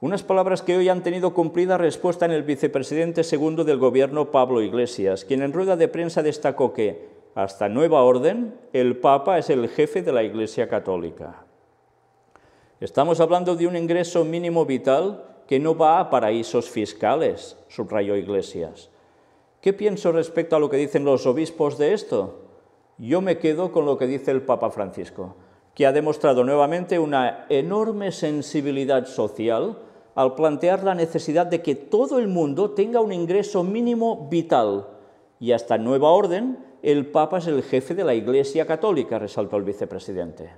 Unas palabras que hoy han tenido cumplida respuesta en el vicepresidente segundo del Gobierno, Pablo Iglesias, quien en rueda de prensa destacó que, hasta nueva orden, el Papa es el jefe de la Iglesia Católica. Estamos hablando de un ingreso mínimo vital que no va a paraísos fiscales, subrayó Iglesias. ¿Qué pienso respecto a lo que dicen los obispos de esto? Yo me quedo con lo que dice el Papa Francisco, que ha demostrado nuevamente una enorme sensibilidad social al plantear la necesidad de que todo el mundo tenga un ingreso mínimo vital. Y hasta nueva orden, el Papa es el jefe de la Iglesia Católica, resaltó el vicepresidente.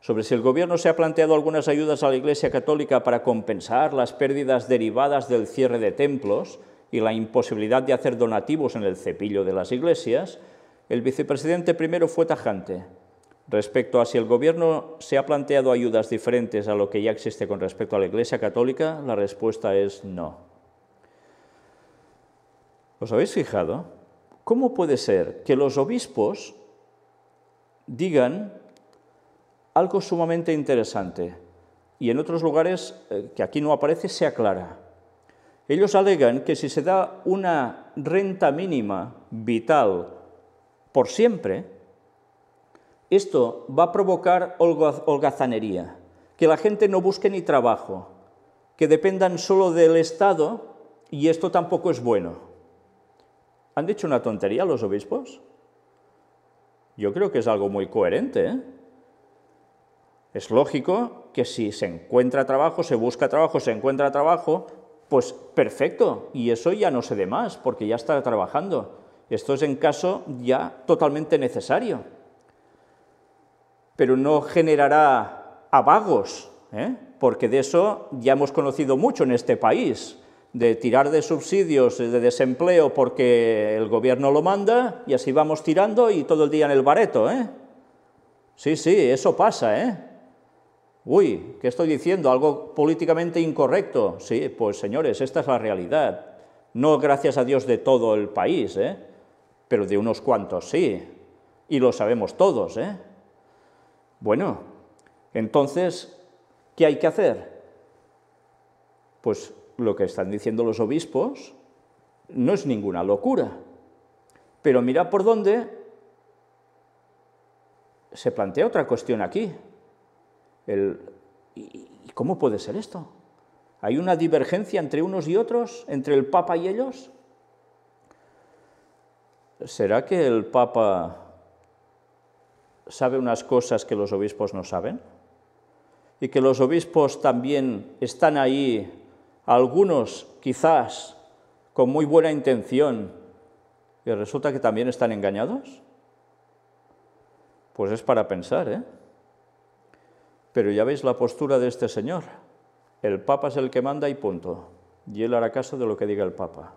Sobre si el Gobierno se ha planteado algunas ayudas a la Iglesia Católica para compensar las pérdidas derivadas del cierre de templos y la imposibilidad de hacer donativos en el cepillo de las iglesias, el vicepresidente primero fue tajante. Respecto a si el Gobierno se ha planteado ayudas diferentes a lo que ya existe con respecto a la Iglesia Católica, la respuesta es no. ¿Os habéis fijado? ¿Cómo puede ser que los obispos digan algo sumamente interesante y en otros lugares eh, que aquí no aparece se aclara? Ellos alegan que si se da una renta mínima vital por siempre, esto va a provocar holgazanería, que la gente no busque ni trabajo, que dependan solo del Estado y esto tampoco es bueno. ¿Han dicho una tontería los obispos? Yo creo que es algo muy coherente. ¿eh? Es lógico que si se encuentra trabajo, se busca trabajo, se encuentra trabajo, pues perfecto, y eso ya no se dé más, porque ya está trabajando. Esto es en caso ya totalmente necesario pero no generará avagos, ¿eh? porque de eso ya hemos conocido mucho en este país, de tirar de subsidios, de desempleo, porque el gobierno lo manda, y así vamos tirando y todo el día en el bareto. ¿eh? Sí, sí, eso pasa. ¿eh? Uy, ¿qué estoy diciendo? Algo políticamente incorrecto. Sí, pues señores, esta es la realidad. No gracias a Dios de todo el país, ¿eh? pero de unos cuantos sí. Y lo sabemos todos. ¿eh? Bueno, entonces, ¿qué hay que hacer? Pues lo que están diciendo los obispos no es ninguna locura. Pero mira por dónde se plantea otra cuestión aquí. ¿Y cómo puede ser esto? ¿Hay una divergencia entre unos y otros, entre el Papa y ellos? ¿Será que el Papa sabe unas cosas que los obispos no saben y que los obispos también están ahí, algunos quizás con muy buena intención, y resulta que también están engañados? Pues es para pensar, ¿eh? Pero ya veis la postura de este señor. El Papa es el que manda y punto. Y él hará caso de lo que diga el Papa.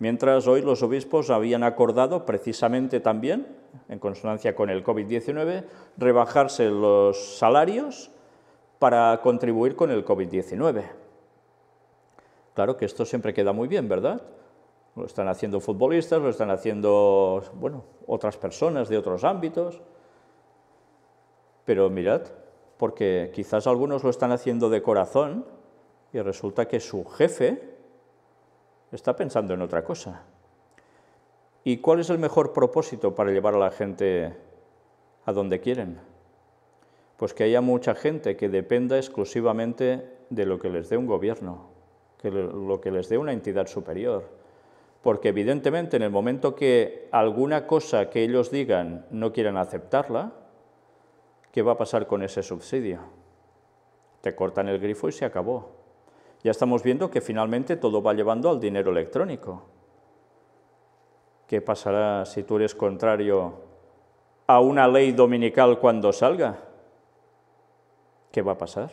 Mientras hoy los obispos habían acordado, precisamente también, en consonancia con el COVID-19, rebajarse los salarios para contribuir con el COVID-19. Claro que esto siempre queda muy bien, ¿verdad? Lo están haciendo futbolistas, lo están haciendo bueno, otras personas de otros ámbitos. Pero mirad, porque quizás algunos lo están haciendo de corazón y resulta que su jefe está pensando en otra cosa. ¿Y cuál es el mejor propósito para llevar a la gente a donde quieren? Pues que haya mucha gente que dependa exclusivamente de lo que les dé un gobierno, que lo que les dé una entidad superior. Porque evidentemente en el momento que alguna cosa que ellos digan no quieran aceptarla, ¿qué va a pasar con ese subsidio? Te cortan el grifo y se acabó ya estamos viendo que finalmente todo va llevando al dinero electrónico. ¿Qué pasará si tú eres contrario a una ley dominical cuando salga? ¿Qué va a pasar?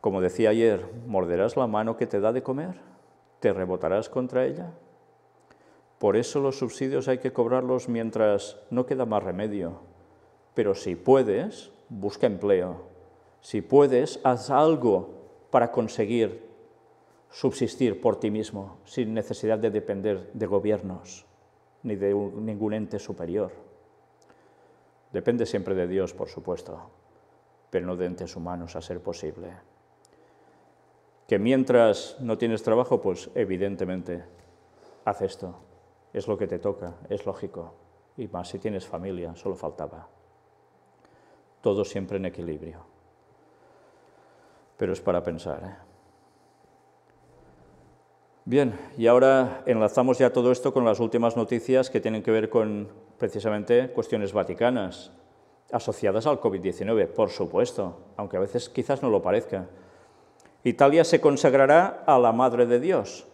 Como decía ayer, morderás la mano que te da de comer, te rebotarás contra ella. Por eso los subsidios hay que cobrarlos mientras no queda más remedio. Pero si puedes, busca empleo si puedes, haz algo para conseguir subsistir por ti mismo, sin necesidad de depender de gobiernos ni de ningún ente superior. Depende siempre de Dios, por supuesto, pero no de entes humanos a ser posible. Que mientras no tienes trabajo, pues evidentemente haz esto. Es lo que te toca, es lógico. Y más si tienes familia, solo faltaba. Todo siempre en equilibrio pero es para pensar. ¿eh? Bien, y ahora enlazamos ya todo esto con las últimas noticias que tienen que ver con precisamente cuestiones vaticanas, asociadas al COVID-19, por supuesto, aunque a veces quizás no lo parezca. Italia se consagrará a la Madre de Dios.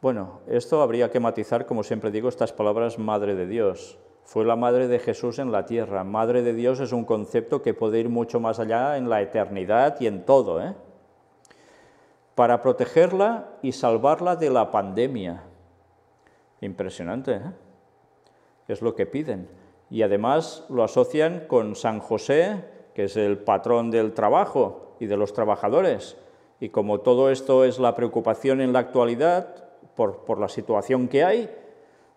Bueno, esto habría que matizar, como siempre digo, estas palabras Madre de Dios. Fue la madre de Jesús en la tierra. Madre de Dios es un concepto que puede ir mucho más allá en la eternidad y en todo. ¿eh? Para protegerla y salvarla de la pandemia. Impresionante. ¿eh? Es lo que piden. Y además lo asocian con San José, que es el patrón del trabajo y de los trabajadores. Y como todo esto es la preocupación en la actualidad por, por la situación que hay,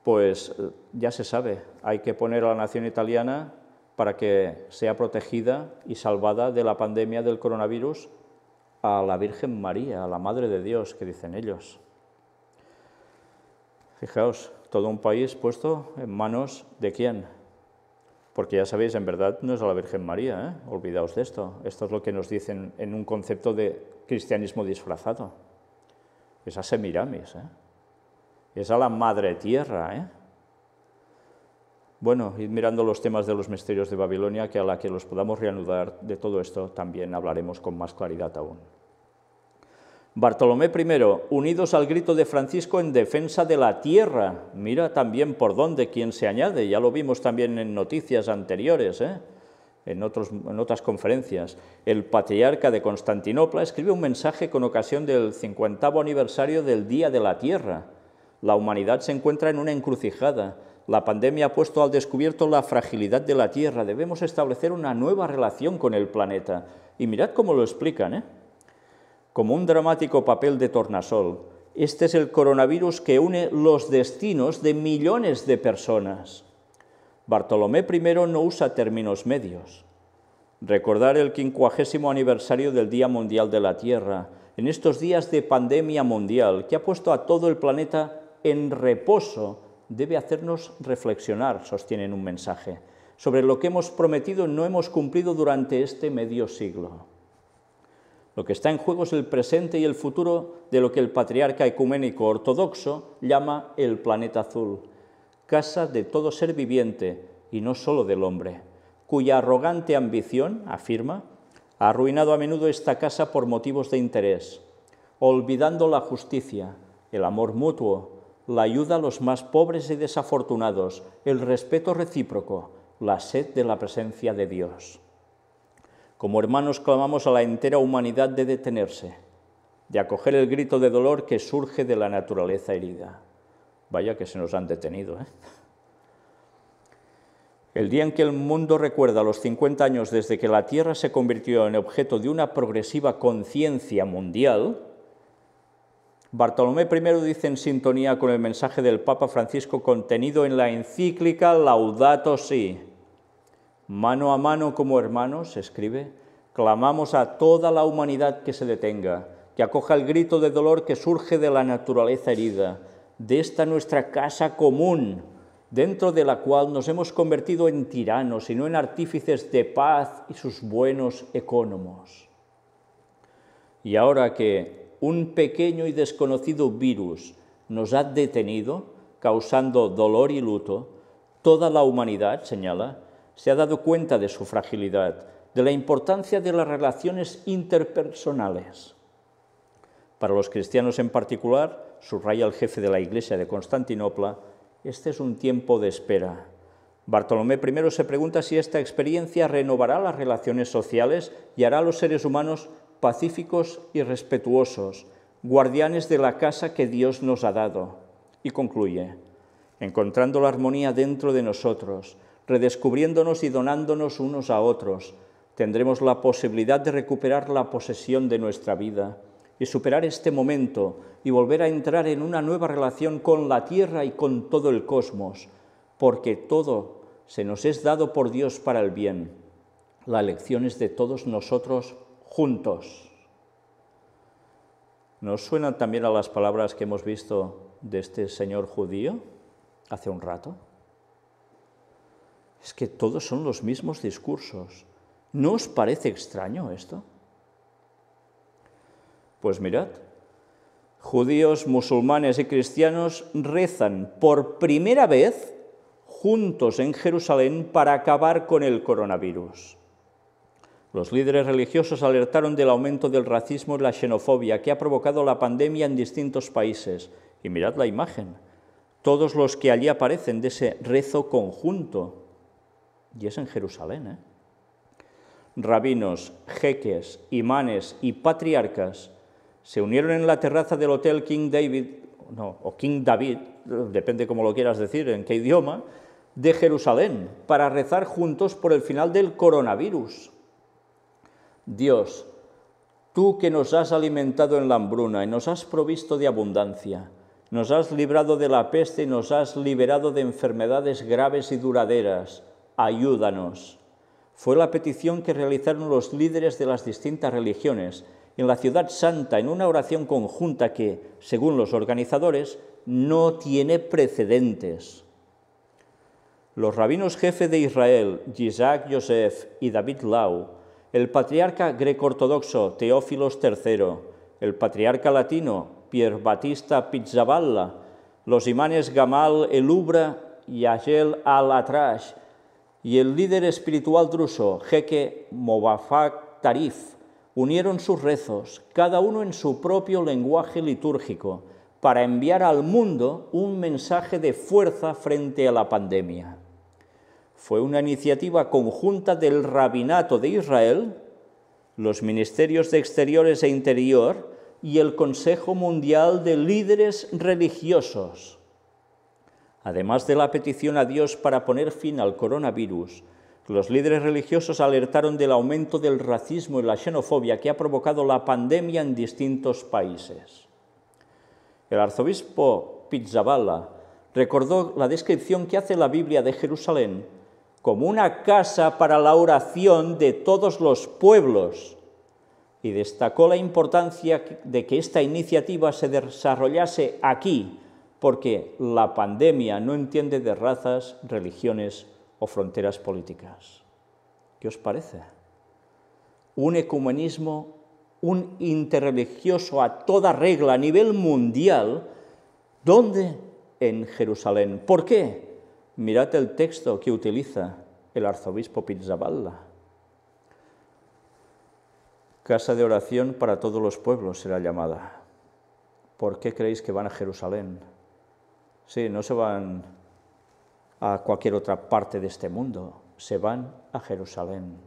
pues eh, ya se sabe, hay que poner a la nación italiana para que sea protegida y salvada de la pandemia del coronavirus a la Virgen María, a la Madre de Dios, que dicen ellos. Fijaos, todo un país puesto en manos de quién. Porque ya sabéis, en verdad no es a la Virgen María, ¿eh? olvidaos de esto. Esto es lo que nos dicen en un concepto de cristianismo disfrazado. Esas semiramis, ¿eh? es a la madre tierra. ¿eh? Bueno, ir mirando los temas de los misterios de Babilonia, que a la que los podamos reanudar, de todo esto también hablaremos con más claridad aún. Bartolomé I, unidos al grito de Francisco en defensa de la tierra. Mira también por dónde quién se añade, ya lo vimos también en noticias anteriores, ¿eh? en, otras conferencias. El patriarca de Constantinopla escribe un mensaje con ocasión del 50 aniversario del Día de la Tierra la humanidad se encuentra en una encrucijada. La pandemia ha puesto al descubierto la fragilidad de la Tierra. Debemos establecer una nueva relación con el planeta. Y mirad cómo lo explican, ¿eh? Como un dramático papel de tornasol, este es el coronavirus que une los destinos de millones de personas. Bartolomé I no usa términos medios. Recordar el quincuagésimo aniversario del Día Mundial de la Tierra, en estos días de pandemia mundial que ha puesto a todo el planeta en reposo debe hacernos reflexionar, sostienen un mensaje, sobre lo que hemos prometido no hemos cumplido durante este medio siglo. Lo que está en juego es el presente y el futuro de lo que el patriarca ecuménico ortodoxo llama el planeta azul, casa de todo ser viviente y no solo del hombre, cuya arrogante ambición, afirma, ha arruinado a menudo esta casa por motivos de interés, olvidando la justicia, el amor mutuo, la ayuda a los más pobres y desafortunados, el respeto recíproco, la sed de la presencia de Dios. Como hermanos clamamos a la entera humanidad de detenerse, de acoger el grito de dolor que surge de la naturaleza herida. Vaya que se nos han detenido. ¿eh? El día en que el mundo recuerda los 50 años desde que la Tierra se convirtió en objeto de una progresiva conciencia mundial, Bartolomé I dice en sintonía con el mensaje del Papa Francisco contenido en la encíclica Laudato Si. Mano a mano como hermanos, escribe, clamamos a toda la humanidad que se detenga, que acoja el grito de dolor que surge de la naturaleza herida, de esta nuestra casa común, dentro de la cual nos hemos convertido en tiranos y no en artífices de paz y sus buenos economos. Y ahora que un pequeño y desconocido virus nos ha detenido, causando dolor y luto, toda la humanidad, señala, se ha dado cuenta de su fragilidad, de la importancia de las relaciones interpersonales. Para los cristianos en particular, subraya el jefe de la Iglesia de Constantinopla, este es un tiempo de espera. Bartolomé I se pregunta si esta experiencia renovará las relaciones sociales y hará a los seres humanos pacíficos y respetuosos, guardianes de la casa que Dios nos ha dado. Y concluye, encontrando la armonía dentro de nosotros, redescubriéndonos y donándonos unos a otros, tendremos la posibilidad de recuperar la posesión de nuestra vida y superar este momento y volver a entrar en una nueva relación con la tierra y con todo el cosmos, porque todo se nos es dado por Dios para el bien. La elección es de todos nosotros juntos. ¿Nos suenan también a las palabras que hemos visto de este señor judío hace un rato? Es que todos son los mismos discursos. ¿No os parece extraño esto? Pues mirad, judíos, musulmanes y cristianos rezan por primera vez juntos en Jerusalén para acabar con el coronavirus. Los líderes religiosos alertaron del aumento del racismo y la xenofobia que ha provocado la pandemia en distintos países. Y mirad la imagen, todos los que allí aparecen de ese rezo conjunto. Y es en Jerusalén. ¿eh? Rabinos, jeques, imanes y patriarcas se unieron en la terraza del Hotel King David, o King David, depende como lo quieras decir, en qué idioma, de Jerusalén, para rezar juntos por el final del coronavirus. Dios, tú que nos has alimentado en la hambruna y nos has provisto de abundancia, nos has librado de la peste y nos has liberado de enfermedades graves y duraderas, ayúdanos. Fue la petición que realizaron los líderes de las distintas religiones en la ciudad santa en una oración conjunta que, según los organizadores, no tiene precedentes. Los rabinos jefe de Israel, Isaac Yosef y David Lau, el patriarca greco-ortodoxo Teófilos III, el patriarca latino Pier Batista Pizzaballa, los imanes Gamal el-Ubra y Agel al-Atrash, y el líder espiritual druso, jeque Mobafak Tarif, unieron sus rezos, cada uno en su propio lenguaje litúrgico, para enviar al mundo un mensaje de fuerza frente a la pandemia fue una iniciativa conjunta del Rabinato de Israel, los Ministerios de Exteriores e Interior y el Consejo Mundial de Líderes Religiosos. Además de la petición a Dios para poner fin al coronavirus, los líderes religiosos alertaron del aumento del racismo y la xenofobia que ha provocado la pandemia en distintos países. El arzobispo Pizzaballa recordó la descripción que hace la Biblia de Jerusalén como una casa para la oración de todos los pueblos y destacó la importancia de que esta iniciativa se desarrollase aquí, porque la pandemia no entiende de razas, religiones o fronteras políticas. ¿Qué os parece? Un ecumenismo, un interreligioso a toda regla a nivel mundial, ¿dónde? En Jerusalén. ¿Por qué? Mirad el texto que utiliza el arzobispo Pizzaballa. Casa de oración para todos los pueblos será llamada. ¿Por qué creéis que van a Jerusalén? Sí, no se van a cualquier otra parte de este mundo, se van a Jerusalén.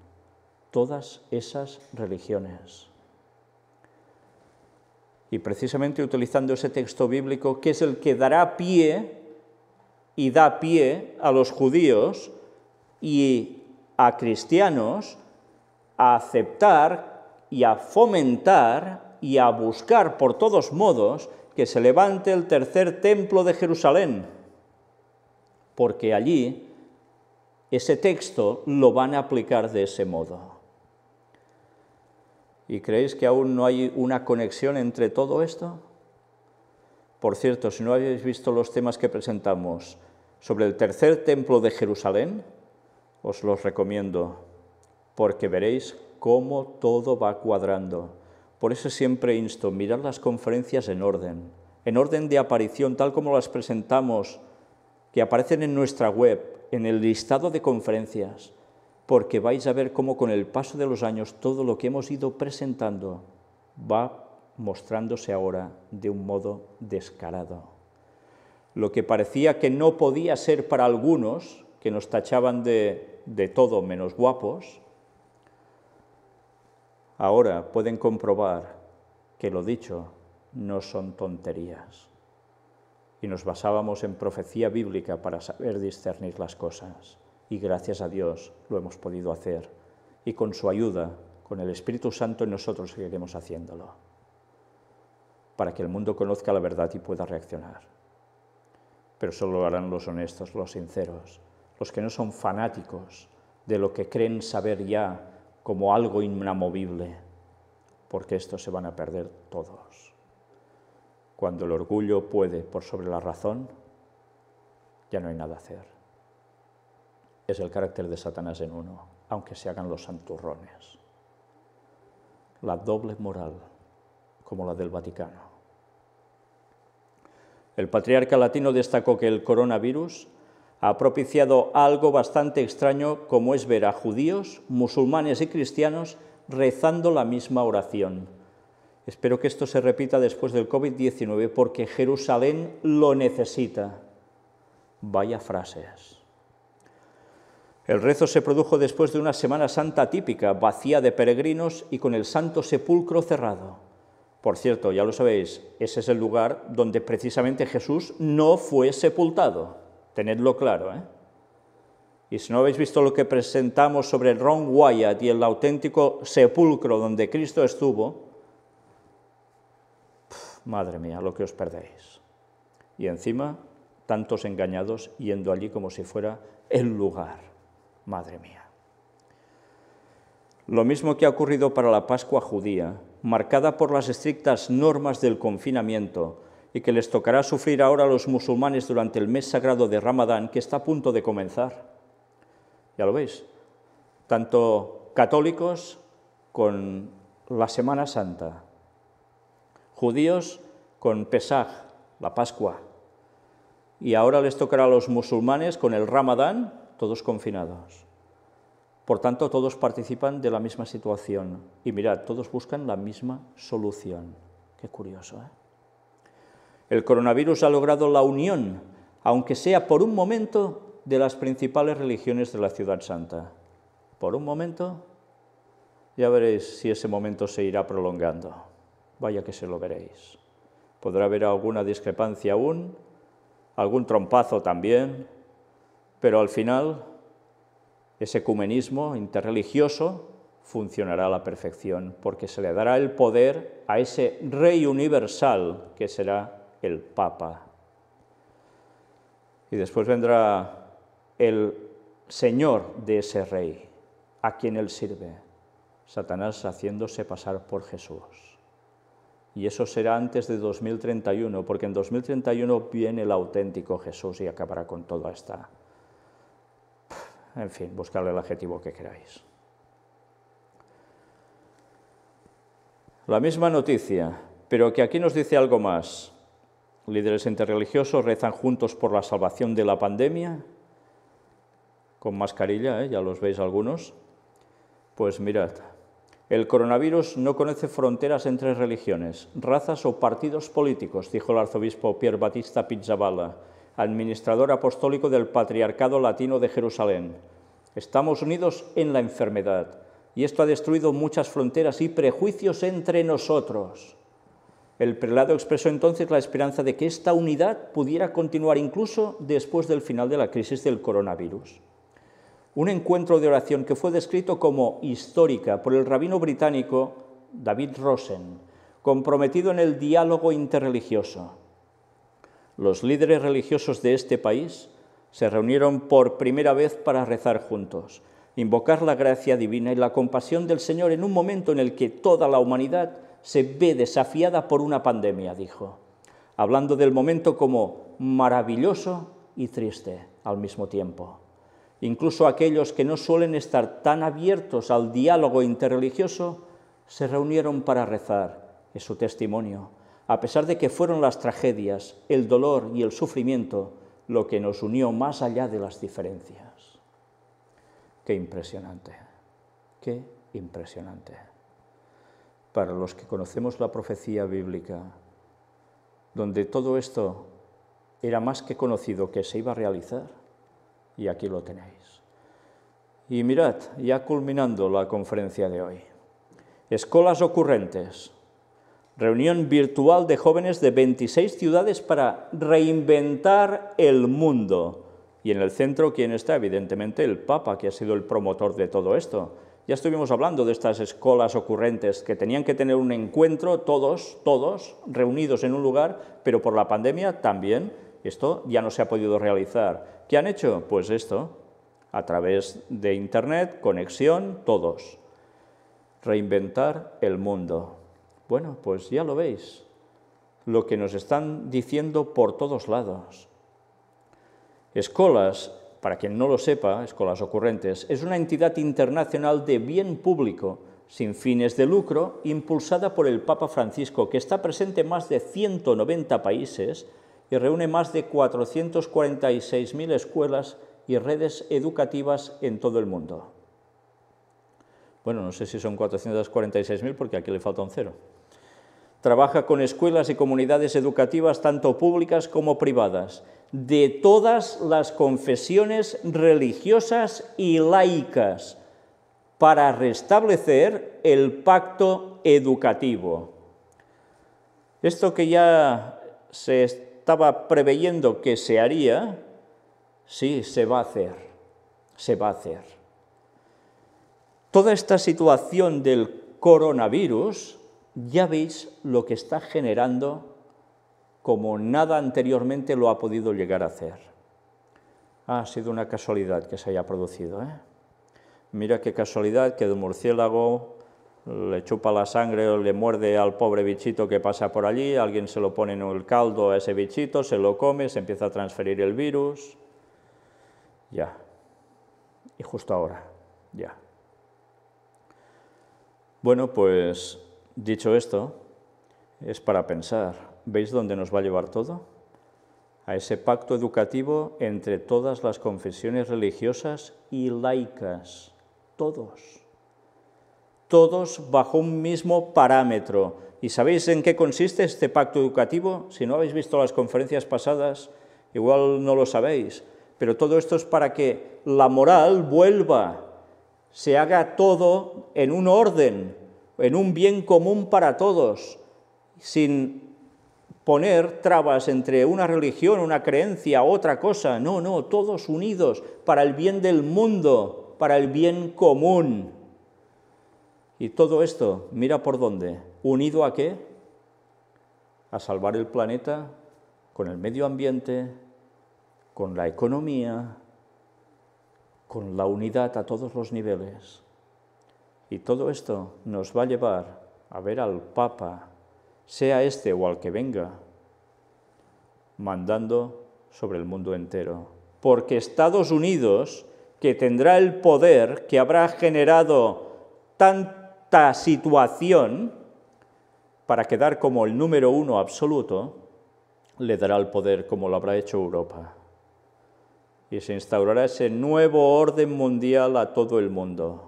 Todas esas religiones. Y precisamente utilizando ese texto bíblico, que es el que dará pie y da pie a los judíos y a cristianos a aceptar y a fomentar y a buscar por todos modos que se levante el tercer templo de Jerusalén, porque allí ese texto lo van a aplicar de ese modo. ¿Y creéis que aún no hay una conexión entre todo esto? Por cierto, si no habéis visto los temas que presentamos, sobre el tercer templo de Jerusalén, os los recomiendo, porque veréis cómo todo va cuadrando. Por eso siempre insto, mirad las conferencias en orden, en orden de aparición, tal como las presentamos, que aparecen en nuestra web, en el listado de conferencias, porque vais a ver cómo con el paso de los años todo lo que hemos ido presentando va mostrándose ahora de un modo descarado lo que parecía que no podía ser para algunos, que nos tachaban de, todo menos guapos, ahora pueden comprobar que lo dicho no son tonterías. Y nos basábamos en profecía bíblica para saber discernir las cosas. Y gracias a Dios lo hemos podido hacer. Y con su ayuda, con el Espíritu Santo nosotros seguiremos haciéndolo. Para que el mundo conozca la verdad y pueda reaccionar pero solo lo harán los honestos, los sinceros, los que no son fanáticos de lo que creen saber ya como algo inamovible, porque estos se van a perder todos. Cuando el orgullo puede por sobre la razón, ya no hay nada a hacer. Es el carácter de Satanás en uno, aunque se hagan los santurrones. La doble moral, como la del Vaticano. El patriarca latino destacó que el coronavirus ha propiciado algo bastante extraño como es ver a judíos, musulmanes y cristianos rezando la misma oración. Espero que esto se repita después del COVID-19 porque Jerusalén lo necesita. Vaya frases. El rezo se produjo después de una Semana Santa típica, vacía de peregrinos y con el Santo Sepulcro cerrado. Por cierto, ya lo sabéis, ese es el lugar donde precisamente Jesús no fue sepultado. Tenedlo claro. ¿eh? Y si no habéis visto lo que presentamos sobre el Ron Wyatt y el auténtico sepulcro donde Cristo estuvo, madre mía, lo que os perdéis. Y encima, tantos engañados yendo allí como si fuera el lugar. Madre mía. Lo mismo que ha ocurrido para la Pascua judía, marcada por las estrictas normas del confinamiento y que les tocará sufrir ahora a los musulmanes durante el mes sagrado de Ramadán que está a punto de comenzar. Ya lo veis, tanto católicos con la Semana Santa, judíos con Pesaj, la Pascua, y ahora les tocará a los musulmanes con el Ramadán, todos confinados. Por tanto, todos participan de la misma situación y mirad, todos buscan la misma solución. Qué curioso. ¿eh? El coronavirus ha logrado la unión, aunque sea por un momento, de las principales religiones de la ciudad santa. Por un momento, ya veréis si ese momento se irá prolongando. Vaya que se lo veréis. Podrá haber alguna discrepancia aún, algún trompazo también, pero al final ese ecumenismo interreligioso funcionará a la perfección, porque se le dará el poder a ese rey universal que será el Papa. Y después vendrá el Señor de ese rey, a quien él sirve, Satanás haciéndose pasar por Jesús. Y eso será antes de 2031, porque en 2031 viene el auténtico Jesús y acabará con toda esta en fin, buscarle el adjetivo que queráis. La misma noticia, pero que aquí nos dice algo más. Líderes interreligiosos rezan juntos por la salvación de la pandemia, con mascarilla, ¿eh? ya los veis algunos. Pues mirad, el coronavirus no conoce fronteras entre religiones, razas o partidos políticos, dijo el arzobispo pierre Batista Pizzaballa administrador apostólico del Patriarcado Latino de Jerusalén. Estamos unidos en la enfermedad y esto ha destruido muchas fronteras y prejuicios entre nosotros. El prelado expresó entonces la esperanza de que esta unidad pudiera continuar incluso después del final de la crisis del coronavirus. Un encuentro de oración que fue descrito como histórica por el rabino británico David Rosen, comprometido en el diálogo interreligioso los líderes religiosos de este país se reunieron por primera vez para rezar juntos, invocar la gracia divina y la compasión del Señor en un momento en el que toda la humanidad se ve desafiada por una pandemia, dijo, hablando del momento como maravilloso y triste al mismo tiempo. Incluso aquellos que no suelen estar tan abiertos al diálogo interreligioso se reunieron para rezar, es su testimonio, a pesar de que fueron las tragedias, el dolor y el sufrimiento lo que nos unió más allá de las diferencias. Qué impresionante, qué impresionante. Para los que conocemos la profecía bíblica, donde todo esto era más que conocido que se iba a realizar, y aquí lo tenéis. Y mirad, ya culminando la conferencia de hoy, escolas ocurrentes, reunión virtual de jóvenes de 26 ciudades para reinventar el mundo. Y en el centro, quien está? Evidentemente el Papa, que ha sido el promotor de todo esto. Ya estuvimos hablando de estas escolas ocurrentes que tenían que tener un encuentro todos, todos, reunidos en un lugar, pero por la pandemia también esto ya no se ha podido realizar. ¿Qué han hecho? Pues esto, a través de Internet, conexión, todos. Reinventar el mundo. Bueno, pues ya lo veis, lo que nos están diciendo por todos lados. Escolas, para quien no lo sepa, Escolas Ocurrentes, es una entidad internacional de bien público, sin fines de lucro, impulsada por el Papa Francisco, que está presente en más de 190 países y reúne más de 446.000 escuelas y redes educativas en todo el mundo. Bueno, no sé si son 446.000 porque aquí le falta un cero. Trabaja con escuelas y comunidades educativas, tanto públicas como privadas, de todas las confesiones religiosas y laicas, para restablecer el pacto educativo. Esto que ya se estaba preveyendo que se haría, sí, se va a hacer, se va a hacer. Toda esta situación del coronavirus ya veis lo que está generando como nada anteriormente lo ha podido llegar a hacer. Ah, ha sido una casualidad que se haya producido. ¿eh? Mira qué casualidad que el murciélago le chupa la sangre o le muerde al pobre bichito que pasa por allí, alguien se lo pone en el caldo a ese bichito, se lo come, se empieza a transferir el virus. Ya. Y justo ahora, ya. Bueno, pues Dicho esto, es para pensar, ¿veis dónde nos va a llevar todo? A ese pacto educativo entre todas las confesiones religiosas y laicas, todos, todos bajo un mismo parámetro. ¿Y sabéis en qué consiste este pacto educativo? Si no habéis visto las conferencias pasadas, igual no lo sabéis, pero todo esto es para que la moral vuelva, se haga todo en un orden, en un bien común para todos, sin poner trabas entre una religión, una creencia, otra cosa. No, no, todos unidos para el bien del mundo, para el bien común. Y todo esto, mira por dónde, unido a qué? A salvar el planeta con el medio ambiente, con la economía, con la unidad a todos los niveles. Y todo esto nos va a llevar a ver al Papa, sea este o al que venga, mandando sobre el mundo entero. Porque Estados Unidos, que tendrá el poder que habrá generado tanta situación para quedar como el número uno absoluto, le dará el poder como lo habrá hecho Europa. Y se instaurará ese nuevo orden mundial a todo el mundo.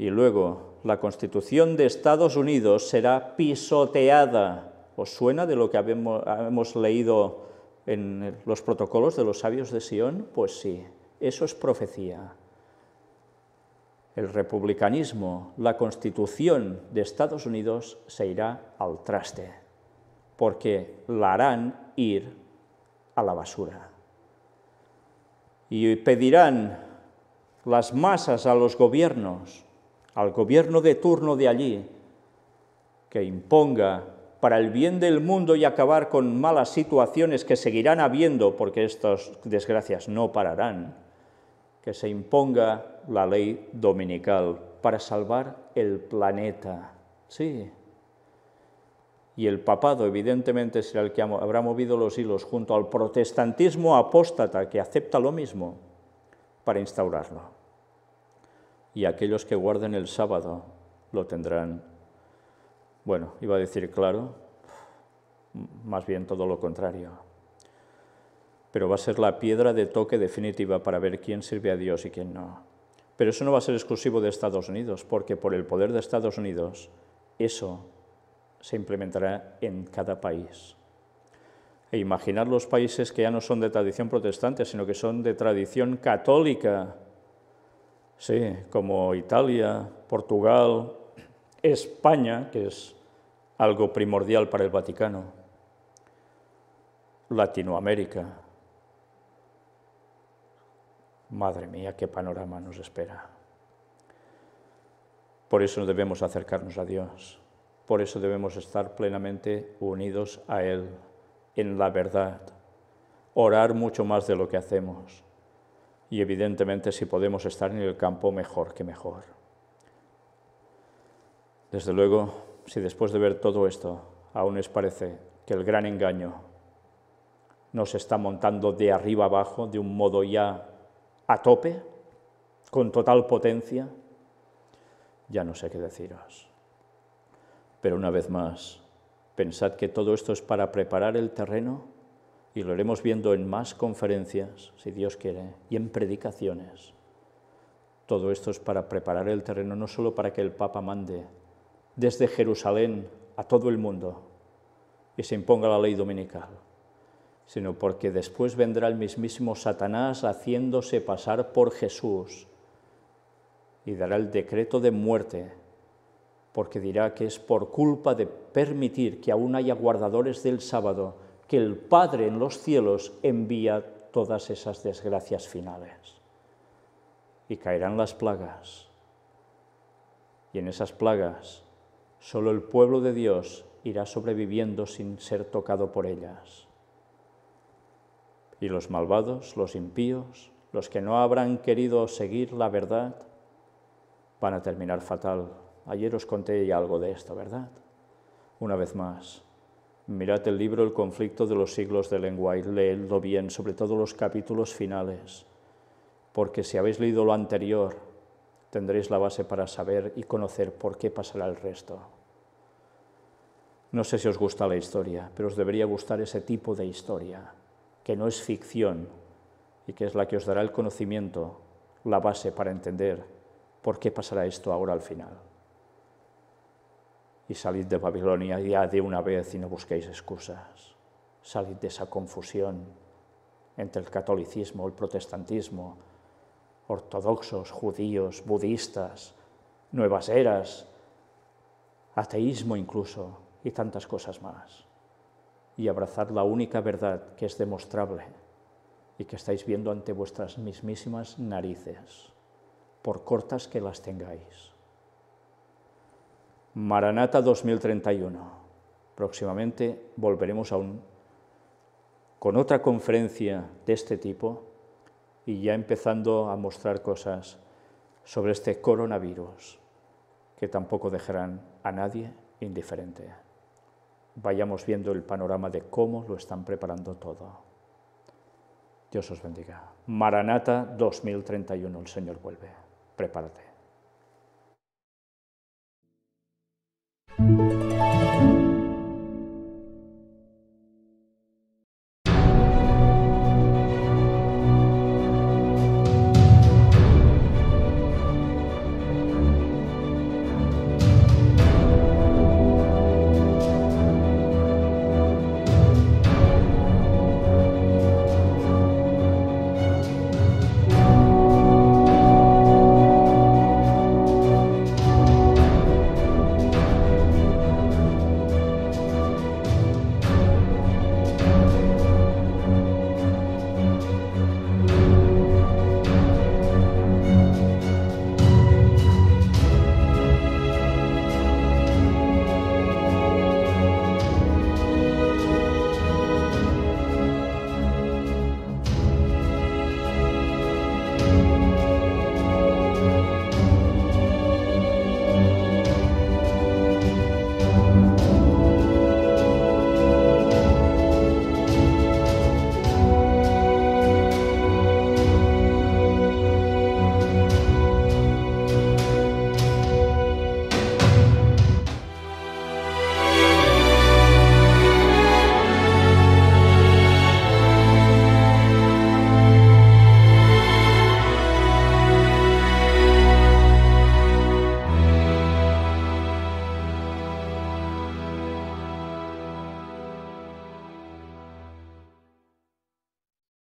Y luego, la Constitución de Estados Unidos será pisoteada. ¿Os suena de lo que hemos leído en los protocolos de los sabios de Sión? Pues sí, eso es profecía. El republicanismo, la Constitución de Estados Unidos se irá al traste, porque la harán ir a la basura. Y pedirán las masas a los gobiernos al gobierno de turno de allí que imponga para el bien del mundo y acabar con malas situaciones que seguirán habiendo, porque estas desgracias no pararán, que se imponga la ley dominical para salvar el planeta. Sí. Y el papado, evidentemente, será el que habrá movido los hilos junto al protestantismo apóstata que acepta lo mismo para instaurarlo y aquellos que guarden el sábado lo tendrán. Bueno, iba a decir claro, más bien todo lo contrario. Pero va a ser la piedra de toque definitiva para ver quién sirve a Dios y quién no. Pero eso no va a ser exclusivo de Estados Unidos, porque por el poder de Estados Unidos eso se implementará en cada país. E imaginar los países que ya no son de tradición protestante, sino que son de tradición católica, sí, como Italia, Portugal, España, que es algo primordial para el Vaticano, Latinoamérica. Madre mía, qué panorama nos espera. Por eso debemos acercarnos a Dios, por eso debemos estar plenamente unidos a Él en la verdad, orar mucho más de lo que hacemos y evidentemente si podemos estar en el campo, mejor que mejor. Desde luego, si después de ver todo esto aún os parece que el gran engaño nos está montando de arriba abajo de un modo ya a tope, con total potencia, ya no sé qué deciros. Pero una vez más, pensad que todo esto es para preparar el terreno y lo iremos viendo en más conferencias, si Dios quiere, y en predicaciones. Todo esto es para preparar el terreno no solo para que el Papa mande desde Jerusalén a todo el mundo y se imponga la ley dominical, sino porque después vendrá el mismísimo Satanás haciéndose pasar por Jesús y dará el decreto de muerte, porque dirá que es por culpa de permitir que aún haya guardadores del sábado que el Padre en los cielos envía todas esas desgracias finales. Y caerán las plagas. Y en esas plagas solo el pueblo de Dios irá sobreviviendo sin ser tocado por ellas. Y los malvados, los impíos, los que no habrán querido seguir la verdad, van a terminar fatal. Ayer os conté ya algo de esto, ¿verdad? Una vez más, Mirad el libro El conflicto de los siglos de lengua y leedlo bien, sobre todo los capítulos finales, porque si habéis leído lo anterior, tendréis la base para saber y conocer por qué pasará el resto. No sé si os gusta la historia, pero os debería gustar ese tipo de historia, que no es ficción y que es la que os dará el conocimiento, la base para entender por qué pasará esto ahora al final y salid de Babilonia ya de una vez y no busquéis excusas. Salid de esa confusión entre el catolicismo, el protestantismo, ortodoxos, judíos, budistas, nuevas eras, ateísmo incluso y tantas cosas más. Y abrazad la única verdad que es demostrable y que estáis viendo ante vuestras mismísimas narices, por cortas que las tengáis. Maranata 2031. Próximamente volveremos aún con otra conferencia de este tipo y ya empezando a mostrar cosas sobre este coronavirus que tampoco dejarán a nadie indiferente. Vayamos viendo el panorama de cómo lo están preparando todo. Dios os bendiga. Maranata 2031, el Señor vuelve. Prepárate.